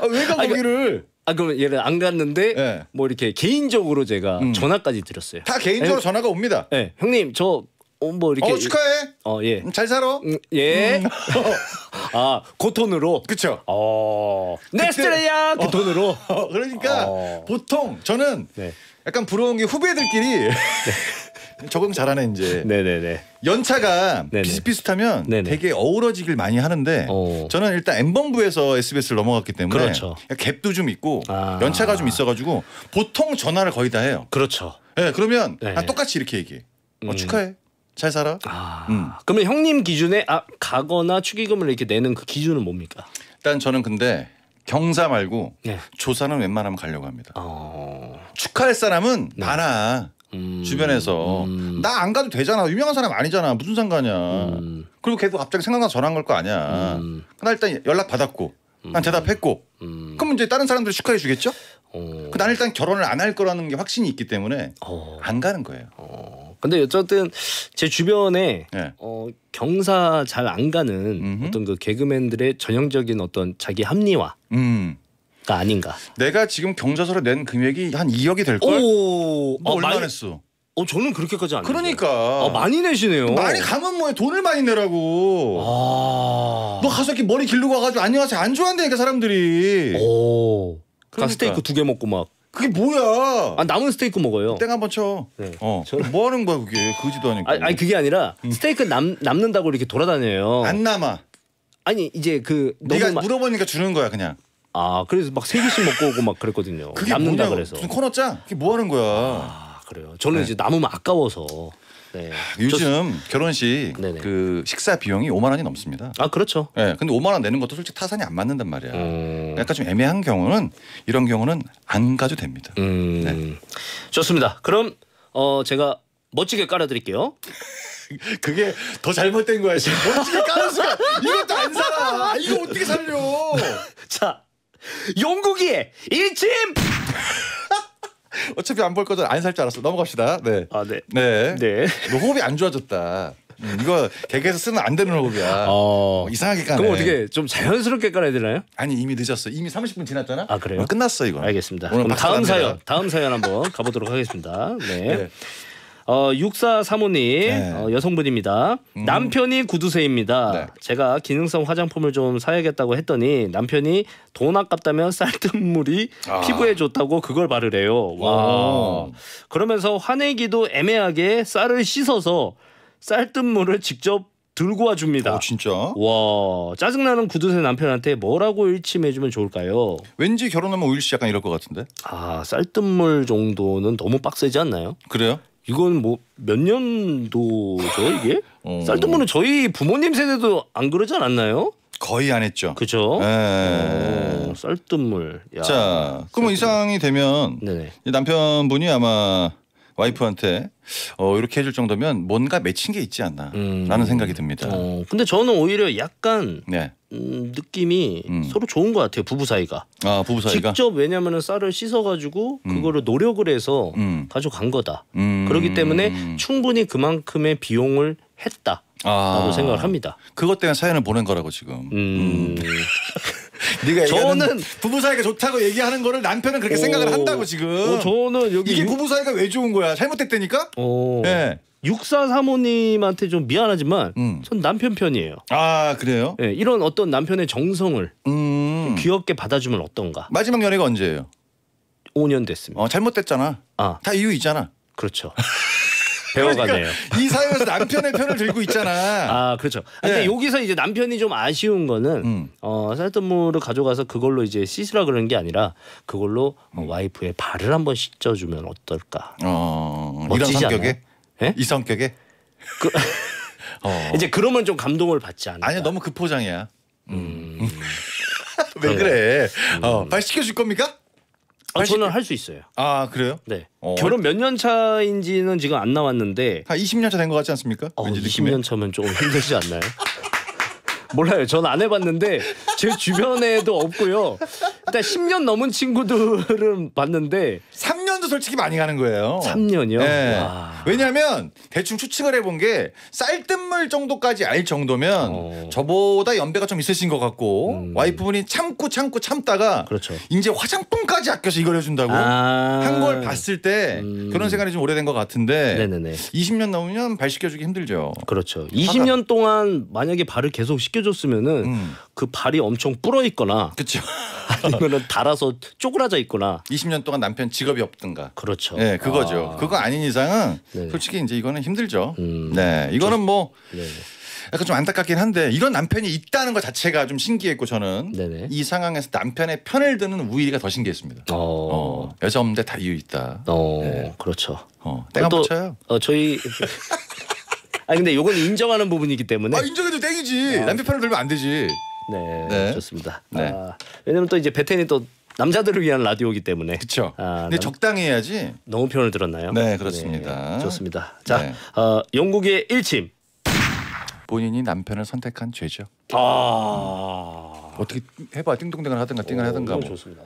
Speaker 1: 아, 왜가 아, 거기를? 아 그럼 얘를 안 갔는데 네. 뭐 이렇게 개인적으로 제가 음. 전화까지 드렸어요. 다 개인적으로 에, 전화가 옵니다. 네, 형님 저 어, 뭐 이렇게 어 축하해. 어 예. 음, 잘 살아. 음, 예. 음. 아, 그 톤으로. 그쵸. 어. 네스트레야 그 어. 톤으로.
Speaker 2: 어, 그러니까 어. 보통 저는 네. 약간 부러운 게 후배들끼리 네. 적응 잘하네 이제. 네네네. 연차가 네네. 비슷비슷하면 네네. 되게 어우러지길 많이 하는데 오. 어. 저는 일단 M본부에서 SBS를 넘어갔기 때문에 그렇죠. 그러니까 갭도 좀 있고 아. 연차가 좀 있어가지고 보통 전화를 거의 다 해요. 그렇죠. 예, 네, 그러면 아, 똑같이 이렇게 얘기해. 어, 음. 축하해. 잘 살아. 아, 음. 그러면 형님 기준에 아, 가거나 축의금을 이렇게 내는 그 기준은 뭡니까? 일단 저는 근데 경사 말고 네. 조사는 웬만하면 가려고 합니다. 어... 축하할 사람은 네. 많아. 음... 주변에서 음... 나안 가도 되잖아 유명한 사람 아니잖아 무슨 상관이야 음. 그리고 계속 갑자기 생각나 서 전화한 걸 거 아니야 나 음. 일단 연락 받았고 난 대답했고 음. 그럼 이제 다른 사람들이 축하해 주겠죠 어... 그 난 일단 결혼을 안 할 거라는 게 확신이 있기 때문에 어... 안 가는 거예요 어.
Speaker 1: 근데 어쨌든 제 주변에 네. 어, 경사 잘 안 가는 음흠. 어떤 그 개그맨들의 전형적인 어떤 자기 합리화. 음. 가 아닌가. 내가 지금 경자서로낸 금액이 한 2억이 될 걸.
Speaker 2: 오, 뭐 아, 얼마 많이, 냈어? 어 저는 그렇게까지
Speaker 1: 안. 그러니까. 아, 많이 내시네요. 많이
Speaker 2: 가면 뭐해 돈을 많이 내라고. 아. 너 가서 이렇게 머리 길르고 와가지고 안녕하세요 안 좋아한다니까 사람들이. 오. 그러니까 스테이크
Speaker 1: 두 개 먹고 막. 그게 뭐야? 아 남은 스테이크 먹어요. 땡 한 번 쳐. 네. 어. 저는... 뭐 하는 거야 그게? 거지도 아니고. 아니, 아니 그게 아니라 음. 스테이크 남 남는다고 이렇게 돌아다녀요. 안 남아. 아니 이제 그 네가 마... 물어보니까 주는 거야 그냥. 아 그래서 막 세 개씩 먹고 오고 막 그랬거든요. 그게 남는다 뭐냐, 그래서. 무슨 코너 짱? 그게 뭐 하는 거야? 아 그래요. 저는 네. 이제 남으면 아까워서. 네.
Speaker 2: 요즘 좋... 결혼식 네네. 그 식사 비용이 5만 원이 넘습니다. 아 그렇죠. 예. 네, 근데 5만 원 내는 것도 솔직히 타산이 안 맞는단 말이야. 음... 약간 좀 애매한 경우는 이런 경우는 안 가도 됩니다. 음... 네.
Speaker 1: 좋습니다. 그럼 어 제가 멋지게 깔아드릴게요. 그게 더 잘못된 거야 지금. 멋지게 깔는 순간 이것도 안 살아. 이거 어떻게 살려? 자, 영국이 일침.
Speaker 2: 어차피 안 볼 거든 안살 줄 알았어. 넘어갑시다. 네. 아 네. 네. 네. 너 뭐 호흡이 안 좋아졌다. 음, 이거 개그에서 쓰면 안 되는 호흡이야. 어... 뭐 이상하게 까네. 그럼 어떻게 좀 자연스럽게 깔아야 되나요? 아니 이미 늦었어. 이미 30분 지났잖아. 아 그래요? 끝났어 이거.
Speaker 1: 알겠습니다. 오늘 그럼 다음 사연, 다음 사연 한번 가보도록 하겠습니다. 네. 네. 어, 6435님 네. 어, 여성분입니다. 음. 남편이 구두쇠입니다. 네. 제가 기능성 화장품을 좀 사야겠다고 했더니 남편이 돈 아깝다면 쌀뜨물이 아. 피부에 좋다고 그걸 바르래요. 와. 오. 그러면서 화내기도 애매하게 쌀을 씻어서 쌀뜨물을 직접 들고 와 줍니다. 어, 진짜? 와 짜증나는 구두쇠 남편한테 뭐라고 일침해주면 좋을까요? 왠지 결혼하면 오일씨 약간 이럴 것 같은데? 아 쌀뜨물 정도는 너무 빡세지 않나요? 그래요? 이건 뭐 몇 년도죠 이게? 어. 쌀뜨물은 저희 부모님 세대도 안 그러지 않았나요? 거의 안 했죠. 그죠? 예. 어, 쌀뜨물. 야. 자,
Speaker 2: 그러면 이상이 되면 네네. 남편분이 아마 와이프한테 어, 이렇게 해줄 정도면 뭔가 맺힌 게 있지 않나라는 음. 생각이 듭니다. 어, 근데 저는 오히려 약간
Speaker 1: 네. 음, 느낌이 음. 서로 좋은 것 같아요 부부 사이가.
Speaker 2: 아 부부 사이가. 직접
Speaker 1: 왜냐면은 쌀을 씻어가지고 음. 그거를 노력을 해서 음. 가져간 거다. 음. 그렇기 때문에 충분히 그만큼의 비용을 했다라고 아. 생각을 합니다.
Speaker 2: 그것 때문에 사연을 보낸 거라고 지금. 네가 저는 부부 사이가 좋다고 얘기하는 거를 남편은 그렇게 오, 생각을 한다고 지금. 오, 어, 저는 여기 이게 부부 사이가 왜 좋은 거야? 잘못됐다니까?
Speaker 1: 어. 예. 네. 육사 사모님한테 좀 미안하지만 음. 전 남편 편이에요. 아 그래요? 네, 이런 어떤 남편의 정성을 음. 귀엽게 받아주면 어떤가. 마지막 연애가 언제예요? 5년 됐습니다. 어, 잘못됐잖아. 아. 다 이유 있잖아. 그렇죠. 그러니까 배워가네요. 그러니까 이 사회에서 남편의 편을 들고 있잖아. 아 그렇죠. 아, 근데 네. 여기서 이제 남편이 좀 아쉬운 거는 음. 어, 쌀뜨물을 가져가서 그걸로 이제 씻으라 그러는 게 아니라 그걸로 음. 와이프의 발을 한번 씻어주면 어떨까. 어, 멋지지 이런 성격에? 예? 이 성격에? 그, 어. 어. 이제 그러면 좀 감동을 받지 않아? 아니 너무
Speaker 2: 급포장이야.
Speaker 1: 그 음. 음. 왜 그래? 음. 어, 발 시켜줄 겁니까? 아, 저는 할 수 있어요. 아 그래요? 네. 어. 결혼 몇 년 차인지는 지금 안 나왔는데 한 20년 차 된 것 같지 않습니까? 어, 20년 차면 조금 힘들지 않나요? 몰라요. 전 안 해봤는데 제 주변에도 없고요. 일단 10년 넘은 친구들은 봤는데 솔직히 많이 가는 거예요. 3년이요? 네. 왜냐하면
Speaker 2: 대충 추측을 해본 게 쌀뜨물 정도까지 알 정도면 어. 저보다 연배가 좀 있으신 것 같고 음. 와이프분이 참고 참고 참다가 그렇죠. 이제 화장품까지 아껴서 이걸 해준다고 아. 한걸 봤을 때 음. 결혼 생각이좀 오래된 것 같은데 네네네.
Speaker 1: 20년 넘으면 발 씻겨주기 힘들죠. 그렇죠. 20년 하다. 동안 만약에 발을 계속 씻겨줬으면은 음. 그 발이 엄청 불어 있거나 그렇죠. 아니면은 달아서 쪼그라져
Speaker 2: 있거나 20년 동안 남편 직업이 없던가 생각. 그렇죠. 네, 그거죠. 아. 그거 아닌 이상은 네 솔직히 이제 이거는 힘들죠. 음. 네, 그렇죠. 이거는 뭐네 약간 좀 안타깝긴 한데 이런 남편이 있다는 것 자체가 좀 신기했고 저는 네네. 이 상황에서 남편의 편을 드는 우일이가 더 신기했습니다.
Speaker 1: 어. 어, 여자 없는데 다 이유 있다. 어, 네. 그렇죠. 어, 때가 또, 붙여요. 어, 저희 아 근데 요건 인정하는 부분이기 때문에 아 인정해도 땡이지 아. 남편 편을 들면 안 되지. 네, 네. 좋습니다. 네. 아, 왜냐면 또 이제 베텐이 또 남자들을 위한 라디오이기 때문에. 그렇죠. 아, 근데 남...
Speaker 2: 적당해야지.
Speaker 1: 너무 표현을 들었나요? 네, 그렇습니다. 네, 네. 좋습니다. 자, 네. 어, 영국의 일침.
Speaker 2: 본인이 남편을 선택한 죄죠. 아. 어떻게 해봐 띵동댕을 하든가 띵을 하든가. 뭐. 좋습니다.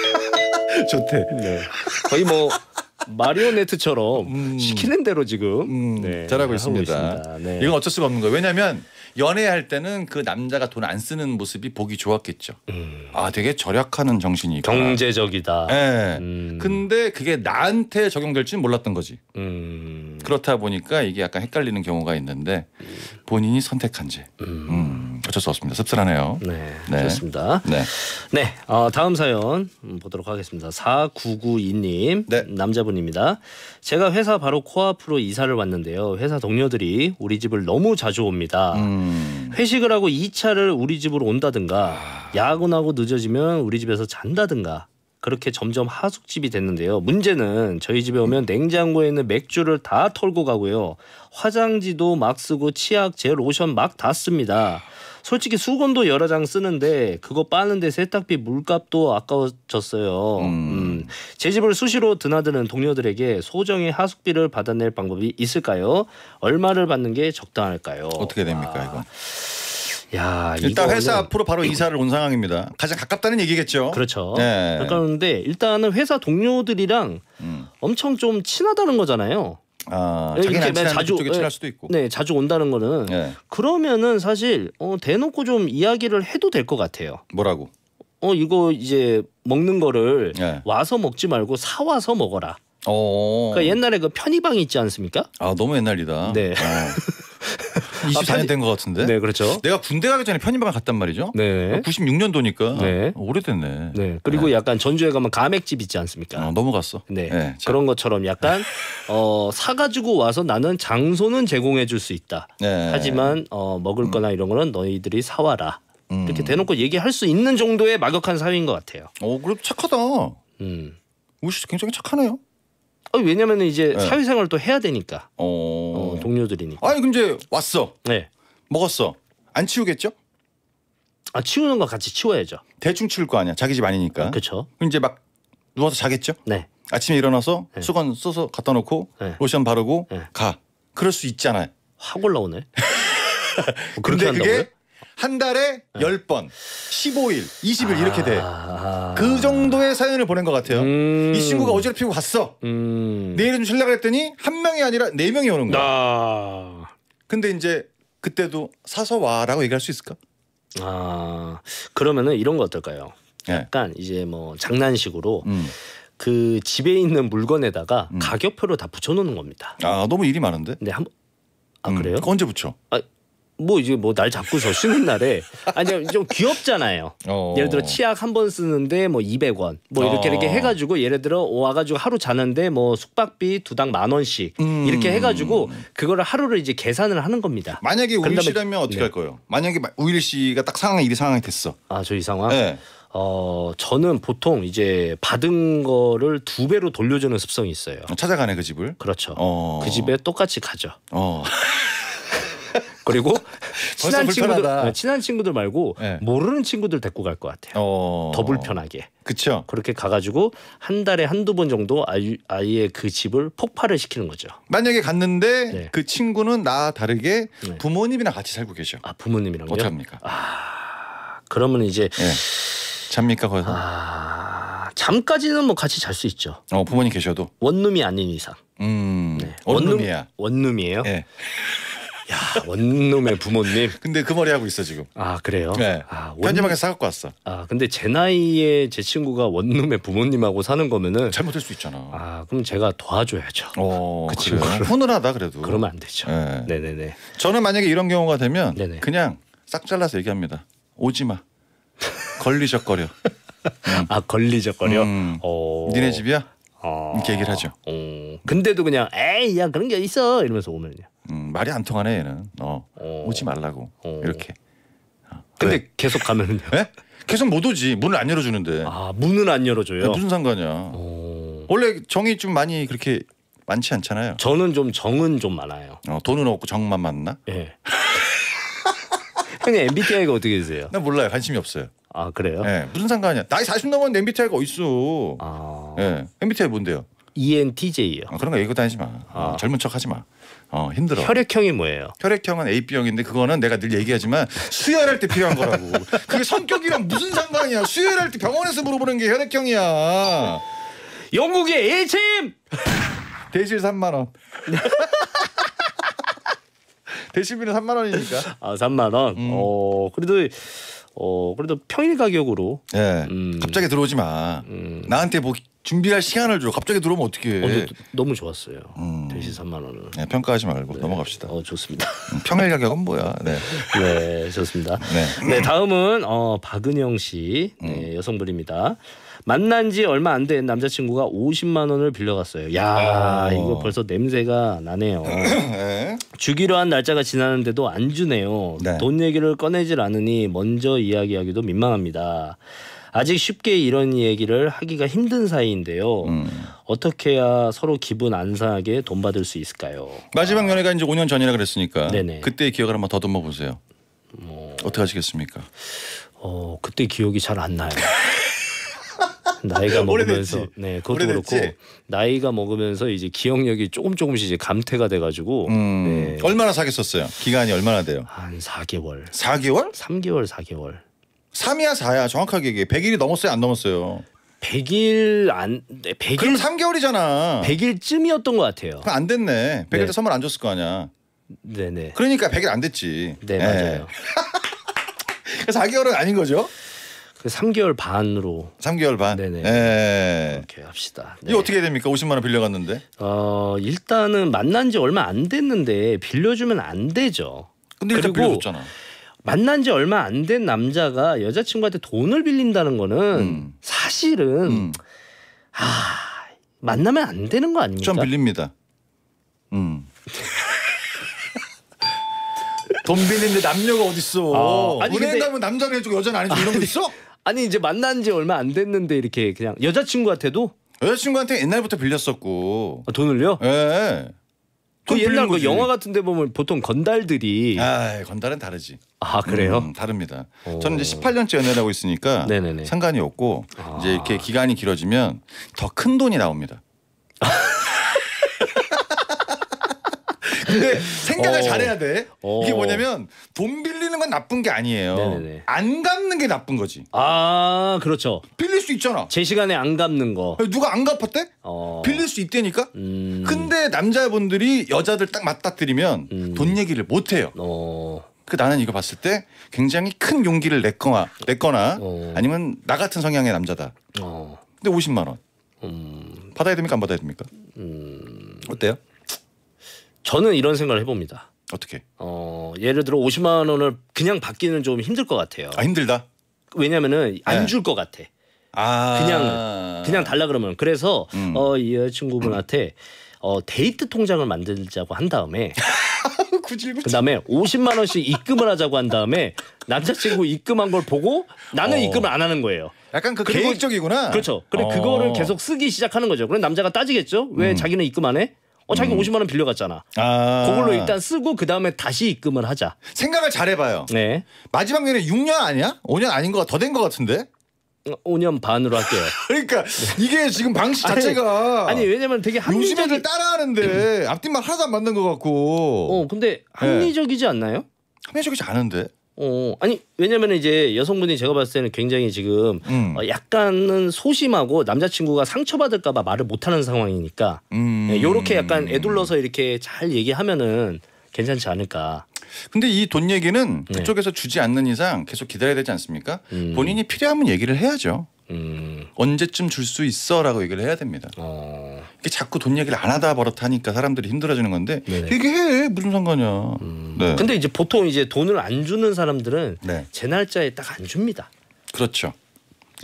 Speaker 2: 좋대. 네. 거의 뭐 마리오네트처럼 음. 시키는 대로 지금 음. 네, 잘하고 있습니다. 있습니다. 네. 이건 어쩔 수가 없는 거예요. 왜냐하면 연애할 때는 그 남자가 돈 안 쓰는 모습이 보기 좋았겠죠. 음. 아 되게 절약하는 정신이 경제적이다. 네. 음. 근데 그게 나한테 적용될지는 몰랐던 거지. 음. 그렇다 보니까 이게 약간 헷갈리는 경우가 있는데 본인이 선택한 죄. 음. 음. 어쩔 수 없습니다. 씁쓸하네요. 네, 네. 좋습니다. 네,
Speaker 1: 네 어, 다음 사연 보도록 하겠습니다. 4992님 네. 남자분입니다. 제가 회사 바로 코앞으로 이사를 왔는데요. 회사 동료들이 우리 집을 너무 자주 옵니다. 음. 회식을 하고 2차를 우리 집으로 온다든가 아. 야근하고 늦어지면 우리 집에서 잔다든가 그렇게 점점 하숙집이 됐는데요. 문제는 저희 집에 오면 냉장고에 있는 맥주를 다 털고 가고요. 화장지도 막 쓰고 치약, 젤, 로션 막 다 씁니다. 솔직히 수건도 여러 장 쓰는데 그거 빠는데 세탁비 물값도 아까워졌어요. 음. 음. 제 집을 수시로 드나드는 동료들에게 소정의 하숙비를 받아낼 방법이 있을까요? 얼마를 받는 게 적당할까요? 어떻게 됩니까 아. 이건? 야, 일단 회사 앞으로 바로 이사를
Speaker 2: 온 상황입니다.
Speaker 1: 가장 가깝다는 얘기겠죠. 그렇죠. 네. 가까운데 일단은 회사 동료들이랑 음. 엄청 좀 친하다는 거잖아요. 아, 예, 이렇게 자주 친할 예, 수도 있고. 네, 자주 온다는 거는 네. 그러면은 사실 어, 대놓고 좀 이야기를 해도 될 것 같아요. 뭐라고? 어 이거 이제 먹는 거를 네. 와서 먹지 말고 사 와서 먹어라. 어. 그러니까 옛날에 그 편의방 있지 않습니까? 아 너무 옛날이다. 네. 어.
Speaker 2: 24년 아, 된것 같은데. 네, 그렇죠. 내가 군대
Speaker 1: 가기 전에 편의점을 갔단 말이죠. 네. 96년도니까 어, 네.
Speaker 2: 오래됐네. 네.
Speaker 1: 그리고 네. 약간 전주에 가면 가맥집 있지 않습니까? 어, 넘어갔어. 네. 네. 그런 것처럼 약간 어, 사가지고 와서 나는 장소는 제공해 줄 수 있다. 네. 하지만 어, 먹을 음. 거나 이런 거는 너희들이 사와라. 음. 이렇게 대놓고 얘기할 수 있는 정도의 막역한 사회인 것 같아요. 어, 그럼 착하다. 음. 우씨 굉장히 착하네요. 어, 왜냐면은 이제 네. 사회생활 을또 해야 되니까. 어... 어, 동료들이니까. 아니 근데
Speaker 2: 왔어. 네. 먹었어. 안 치우겠죠? 아 치우는 거 같이 치워야죠. 대충 치울 거 아니야. 자기 집 아니니까. 아, 그렇죠. 이제 막 누워서 자겠죠? 네. 아침에 일어나서 네. 수건 써서 갖다 놓고 네. 로션 바르고 네. 가. 그럴 수 있잖아요. 확 올라오네. 뭐 그런데 그게 한 달에 네. 열 10번, 15일, 20일 이렇게 돼. 아. 그 정도의 사연을 보낸 것 같아요. 음. 이 친구가 어지럽히고 갔어. 음. 내일은 쉴라 그랬더니 한 명이 아니라 네
Speaker 1: 명이 오는 거야. 아. 근데 이제 그때도 사서 와라고 얘기할 수 있을까? 아 그러면은 이런 거 어떨까요? 네. 약간 이제 뭐 장난식으로 음. 그 집에 있는 물건에다가 음. 가격표를 다 붙여놓는 겁니다. 아 너무 일이 많은데? 네 한번 아 음. 그래요? 언제 붙여? 아뭐 이제 뭐 날 잡고 저 쉬는 날에 아니 좀 귀엽잖아요. 어. 예를 들어 치약 한 번 쓰는데 뭐 200원 뭐 이렇게 어. 이렇게 해가지고 예를 들어 와가지고 하루 자는데 뭐 숙박비 두 당 만 원씩 음. 이렇게 해가지고 그거를 하루를 이제 계산을 하는 겁니다. 만약에 우일 씨라면 어떻게 네. 할 거예요? 만약에 우일 씨가 딱 상황이 이 상황이 됐어. 아 저 이 상황. 네. 어 저는 보통 이제 받은 거를 두 배로 돌려주는 습성이 있어요. 찾아가네 그 집을. 그렇죠. 어. 그 집에 똑같이 가죠. 어. 그리고 친한 친구들 네, 친한 친구들 말고 네. 모르는 친구들 데리고 갈 것 같아요. 어... 더 불편하게. 그렇죠. 그렇게 가가지고 한 달에 한두 번 정도 아이, 의그 집을 폭발을 시키는 거죠. 만약에 갔는데 네. 그 친구는 나 다르게 네. 부모님이랑 같이 살고 계셔. 아 부모님이랑요? 어떻 합니까? 아 그러면 이제 네. 잡니까 거기서? 아, 잠까지는 뭐 같이 잘 수 있죠. 어 부모님 계셔도 원룸이 아닌 이상. 음 네. 원룸이야. 원룸이에요. 네. 야 원룸의 부모님. 근데 그 머리 하고 있어 지금. 아 그래요? 네. 아, 원... 편의점에 사갖고 왔어. 아 근데 제 나이에 제 친구가 원룸의 부모님하고 사는 거면은 잘못될수 있잖아. 아 그럼 제가 도와줘야죠. 어, 그 친구.
Speaker 2: 훈훈하다 그래도. 그러면 안
Speaker 1: 되죠. 네. 네네
Speaker 2: 저는 만약에 이런 경우가 되면 네네. 그냥 싹 잘라서 얘기합니다. 오지 마. 걸리적거려. 음. 아 걸리적거려. 음. 오. 어. 니네 집이야? 어... 이렇게 얘기를 하죠. 어... 근데도 그냥
Speaker 1: 에이 야 그런 게 있어
Speaker 2: 이러면서 오면요. 음, 말이 안 통하네 얘는. 어, 어. 오지 말라고 어. 이렇게. 어. 근데 왜? 계속 가면은요? 네? 계속 못 오지. 문을 안 열어주는데. 아 문은 안 열어줘요. 야, 예, 무슨 상관이야. 오. 어. 원래 정이 좀 많이 그렇게 많지 않잖아요. 저는 좀 정은 좀 많아요. 어, 돈은 없고 정만 많나? 예. 네. 형님 MBTI가 어떻게 되세요? 나 몰라요. 관심이 없어요. 아 그래요? 네. 무슨 상관이야. 나이 40 넘었는데 MBTI가 어딨어. 아. 예. MBTI 뭔데요? ENTJ요. 아, 어, 그런 거 얘기 다니지 마. 아. 젊은 척 하지 마. 어 힘들어. 혈액형이 뭐예요? 혈액형은 AB형인데 그거는 내가 늘 얘기하지만 수혈할 때 필요한 거라고. 그게 성격이랑 무슨 상관이야? 수혈할 때 병원에서 물어보는 게 혈액형이야. 영국의 일침. 대실 3만 원.
Speaker 1: 대실비는 3만 원이니까. 아 3만 원. 음. 어 그래도. 어 그래도 평일 가격으로 예. 음. 갑자기 들어오지 마. 음. 나한테
Speaker 2: 뭐 준비할 시간을 줘. 갑자기 들어오면 어떻게? 어,
Speaker 1: 너무 좋았어요. 음. 대신 3만 원을.
Speaker 2: 네, 평가하지 말고 네. 넘어갑시다. 어, 좋습니다. 음, 평일 가격은 뭐야? 네. 네, 좋습니다.
Speaker 1: 네, 네 다음은 어, 박은영 씨 네, 음. 여성분입니다. 만난 지 얼마 안 된 남자친구가 50만 원을 빌려갔어요. 야 아. 이거 벌써 냄새가 나네요. 네. 주기로 한 날짜가 지나는데도 안 주네요. 네. 돈 얘기를 꺼내질 않으니 먼저 이야기하기도 민망합니다. 아직 쉽게 이런 얘기를 하기가 힘든 사이인데요. 음. 어떻게 해야 서로 기분 안 상하게 돈 받을 수 있을까요?
Speaker 2: 마지막 연애가 이제 5년 전이라 그랬으니까 네네. 그때의 기억을 한번 더듬어 보세요. 어... 뭐. 어떻게 하시겠습니까?
Speaker 1: 어, 그때 기억이 잘 안 나요. 나이가 먹으면서 네 그것도 오래됐지? 그렇고 나이가 먹으면서 이제 기억력이 조금 조금씩 이제 감퇴가 돼가지고
Speaker 2: 음, 네.
Speaker 1: 얼마나 사귀었어요? 기간이 얼마나 돼요? 한 4개월. 4개월? 3개월, 4개월.
Speaker 2: 3이야 4야 정확하게 얘기해. 100일이 넘었어요 안 넘었어요?
Speaker 1: 100일
Speaker 2: 안 100일 그럼 3개월이잖아. 100일쯤이었던 것 같아요. 그럼 안 됐네. 100일 때 네. 선물 안 줬을 거 아니야. 네네. 그러니까 100일 안 됐지. 네, 네. 맞아요. 4개월은 예. 아닌 거죠? 3개월 그 반으로 3개월 반. 네네. 예. 네.
Speaker 1: 이렇게 합시다. 네. 이거 어떻게 됩니까? 50만 원 빌려갔는데. 어 일단은 만난 지 얼마 안 됐는데 빌려주면 안 되죠. 근데 일단 빌려줬잖아. 만난 지 얼마 안 된 남자가 여자친구한테 돈을 빌린다는 거는 음. 사실은 음. 아 만나면 안 되는 거 아닙니까? 전 빌립니다. 음. 돈 빌리는데 남녀가 어딨어. 아, 아니, 은행 근데... 가면 남자를 해주고 여자는 안 해주고 이런 거 있어? 아니 이제 만난 지 얼마 안 됐는데 이렇게 그냥 여자친구한테도 여자친구한테 옛날부터 빌렸었고 아, 돈을요? 예. 그 옛날 그 영화
Speaker 2: 같은데 보면 보통 건달들이 아 건달은 다르지. 아 그래요? 음, 다릅니다. 오. 저는 이제 18년째 연애를 하고 있으니까 상관이 없고 아. 이제 이렇게 기간이 길어지면 더 큰 돈이 나옵니다. 근데
Speaker 1: 생각을 어. 잘해야 돼. 어. 이게 뭐냐면
Speaker 2: 돈 빌리는 건 나쁜 게 아니에요. 네네네. 안 갚는 게 나쁜 거지. 아 그렇죠. 빌릴 수 있잖아. 제 시간에 안 갚는 거. 누가 안 갚았대? 어. 빌릴 수있대니까 음. 근데 남자분들이 여자들 딱 맞닥뜨리면 음. 돈 얘기를 못 해요. 어. 그 나는 이거 봤을 때 굉장히 큰 용기를 냈거나 냈거나 어. 아니면 나 같은 성향의 남자다. 어. 근데 50만
Speaker 1: 원. 음. 받아야 됩니까 안 받아야 됩니까? 음. 어때요? 저는 이런 생각을 해봅니다. 어떻게? 어 예를 들어 50만 원을 그냥 받기는 좀 힘들 것 같아요. 아 힘들다. 왜냐면은 예. 안줄 것 같아. 아 그냥 그냥 달라 그러면 그래서 음. 어이 여자친구분한테 어 데이트 통장을 만들자고 한 다음에 그다음에 50만 원씩 입금을 하자고 한 다음에 남자친구 입금한 걸 보고 나는 어. 입금을 안 하는 거예요. 약간 그 계획적이구나. 그렇죠. 그래 어. 그거를 계속 쓰기 시작하는 거죠. 그럼 남자가 따지겠죠. 왜 음. 자기는 입금 안 해? 어 자기 음. 50만 원 빌려갔잖아. 아. 그걸로 일단 쓰고 그 다음에 다시 입금을 하자. 생각을 잘해봐요. 네. 마지막 년에 6년 아니야? 5년 아닌 거더된 거 같은데? 5년 어, 반으로 할게요.
Speaker 2: 그러니까 이게 지금 방식 자체가 아니, 아니 왜냐면
Speaker 1: 되게 합리적 요즘애들 따라하는데
Speaker 2: 앞뒤만 하나도 안 맞는 것
Speaker 1: 같고. 어 근데 합리적이지 네. 않나요? 합리적이지 않은데. 어 아니 왜냐면 이제 여성분이 제가 봤을 때는 굉장히 지금 음. 어, 약간은 소심하고 남자친구가 상처받을까봐 말을 못하는 상황이니까 예, 음. 네, 요렇게 약간 애둘러서 이렇게 잘 얘기하면은 괜찮지 않을까. 근데 이 돈 얘기는 네. 그쪽에서 주지 않는 이상
Speaker 2: 계속 기다려야 되지 않습니까? 음. 본인이 필요하면 얘기를 해야죠. 음. 언제쯤 줄 수 있어라고 얘기를 해야 됩니다. 어. 이게 자꾸 돈 얘기를 안 하다 버릇하니까 사람들이 힘들어지는 건데 이게
Speaker 1: 해 무슨 상관이야.
Speaker 2: 음. 네. 근데
Speaker 1: 이제 보통 이제 돈을 안 주는 사람들은 네. 제 날짜에 딱 안 줍니다.
Speaker 2: 그렇죠.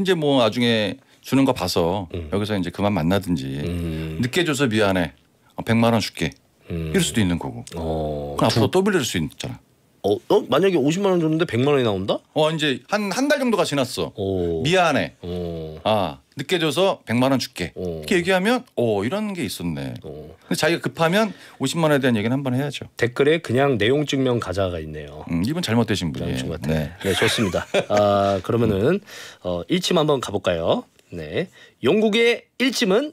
Speaker 2: 이제 뭐 나중에 주는 거 봐서 음. 여기서 이제 그만 만나든지 음. 늦게 줘서 미안해. 어, 백만원 줄게. 음. 이럴 수도 있는 거고. 어. 그럼 앞으로 또 빌릴 수 있잖아. 어, 어? 만약에 50만 원 줬는데 100만 원이 나온다? 어 이제 한 한 달 정도가 지났어. 오. 어. 미안해. 오. 어. 아 늦게 줘서 100만 원 줄게. 오. 어. 이렇게 얘기하면 어 이런 게 있었네. 근데 자기가 급하면 50만 원에 대한 얘기는
Speaker 1: 한 번 해야죠. 댓글에 그냥 내용 증명 가자가 있네요. 음, 이분 잘못되신 분이에요. 네. 네 좋습니다. 아 그러면은 어, 일침 한번 가볼까요? 네. 영국의 일침은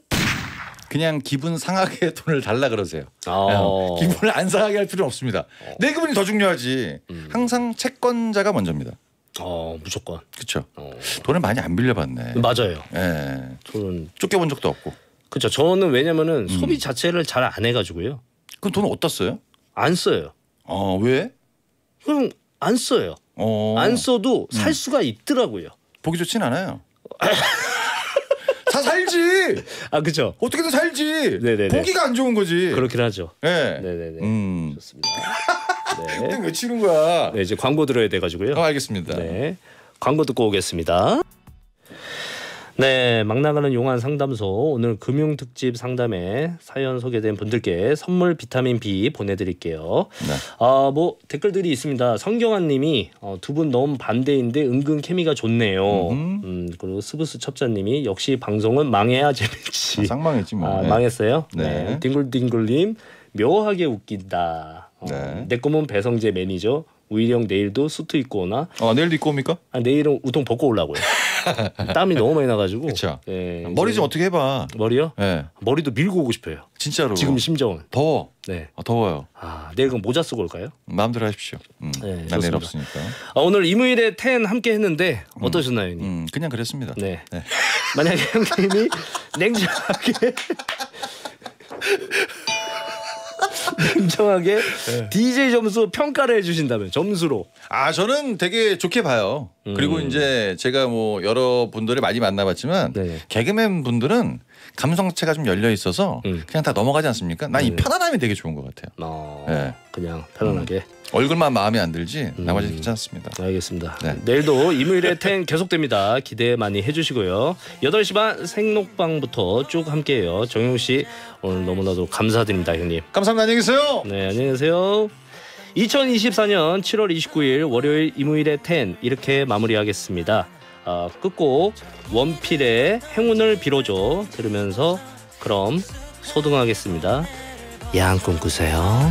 Speaker 1: 그냥 기분 상하게 돈을 달라 그러세요. 아. 어.
Speaker 2: 기분을 안 상하게 할 필요는 없습니다. 어. 내 네 기분이 더 중요하지. 음. 항상 채권자가 먼저입니다.
Speaker 1: 어 무조건. 그렇죠. 어. 돈을 많이 안 빌려봤네. 맞아요. 예. 저는 쫓겨본 적도 없고. 그렇죠. 저는 왜냐면은 음. 소비 자체를 잘 안 해가지고요. 그럼 돈은 어디다 써요? 안 써요. 아 왜? 그냥 안 써요. 어. 안
Speaker 2: 써도 살 음. 수가 있더라고요. 보기 좋진 않아요. 다
Speaker 1: 살지. 아 그렇죠. 어떻게든 살지. 네네네. 보기가 안 좋은 거지. 그렇긴 하죠. 네. 네네네. 음. 좋습니다. 네. 왜 치는 거야? 네 이제 광고 들어야 돼가지고요. 아 알겠습니다. 네. 광고 듣고 오겠습니다. 네, 막 나가는 용안 상담소 오늘 금융 특집 상담에 사연 소개된 분들께 선물 비타민 B 보내드릴게요. 네. 아뭐 댓글들이 있습니다. 성경환님이 어, 두분 너무 반대인데 은근 케미가 좋네요. 음, 음 그리고 스브스 첩자님이 역시 방송은 망해야 재밌지. 상망했지 아, 뭐. 아, 네. 망했어요. 네. 네. 딩글딩글님 묘하게 웃긴다. 어, 네. 내 꿈은 배성재 매니저. 우일형 내일도 수트 입고 오나? 아 내일도 입고 옵니까? 아 내일은 우통 벗고 올라고요. 땀이 너무 많이 나가지고. 그렇 예, 머리 좀 어떻게 해봐. 머리요? 예. 머리도 밀고 오고 싶어요. 진짜로. 지금 심정은. 더워. 네. 아, 더워요. 아 내일 그럼 모자 쓰고 올까요? 마음대로 하십시오.
Speaker 2: 음. 네, 난 내일 없으니까.
Speaker 1: 아, 오늘 이무일의 텐 함께 했는데 어떠셨나요, 형님? 음, 음 그냥 그랬습니다. 네. 네. 만약에 형님이 냉정하게 냉정하게 네. DJ 점수 평가를 해주신다면 점수로. 아 저는 되게 좋게
Speaker 2: 봐요. 음. 그리고 이제 제가 뭐 여러분들을 많이 만나봤지만 네. 개그맨 분들은 감성체가 좀 열려 있어서 음. 그냥 다 넘어가지 않습니까? 난이 음. 편안함이 되게 좋은 것 같아요. 어, 네.
Speaker 1: 그냥 편안하게. 음.
Speaker 2: 얼굴만 마음에 안 들지 음. 나머지
Speaker 1: 괜찮습니다. 알겠습니다. 네. 내일도 이무일의 텐 계속됩니다. 기대 많이 해주시고요. 8시 반 생록방부터 쭉 함께해요. 정용 씨 오늘 너무나도 감사드립니다, 형님. 감사합니다. 안녕히 계세요. 네, 안녕히 계세요. 2024년 7월 29일 월요일 이무일의 텐 이렇게 마무리하겠습니다. 어, 끝곡 원필의 행운을 빌어줘 들으면서 그럼 소등하겠습니다. 양꿈 꾸세요.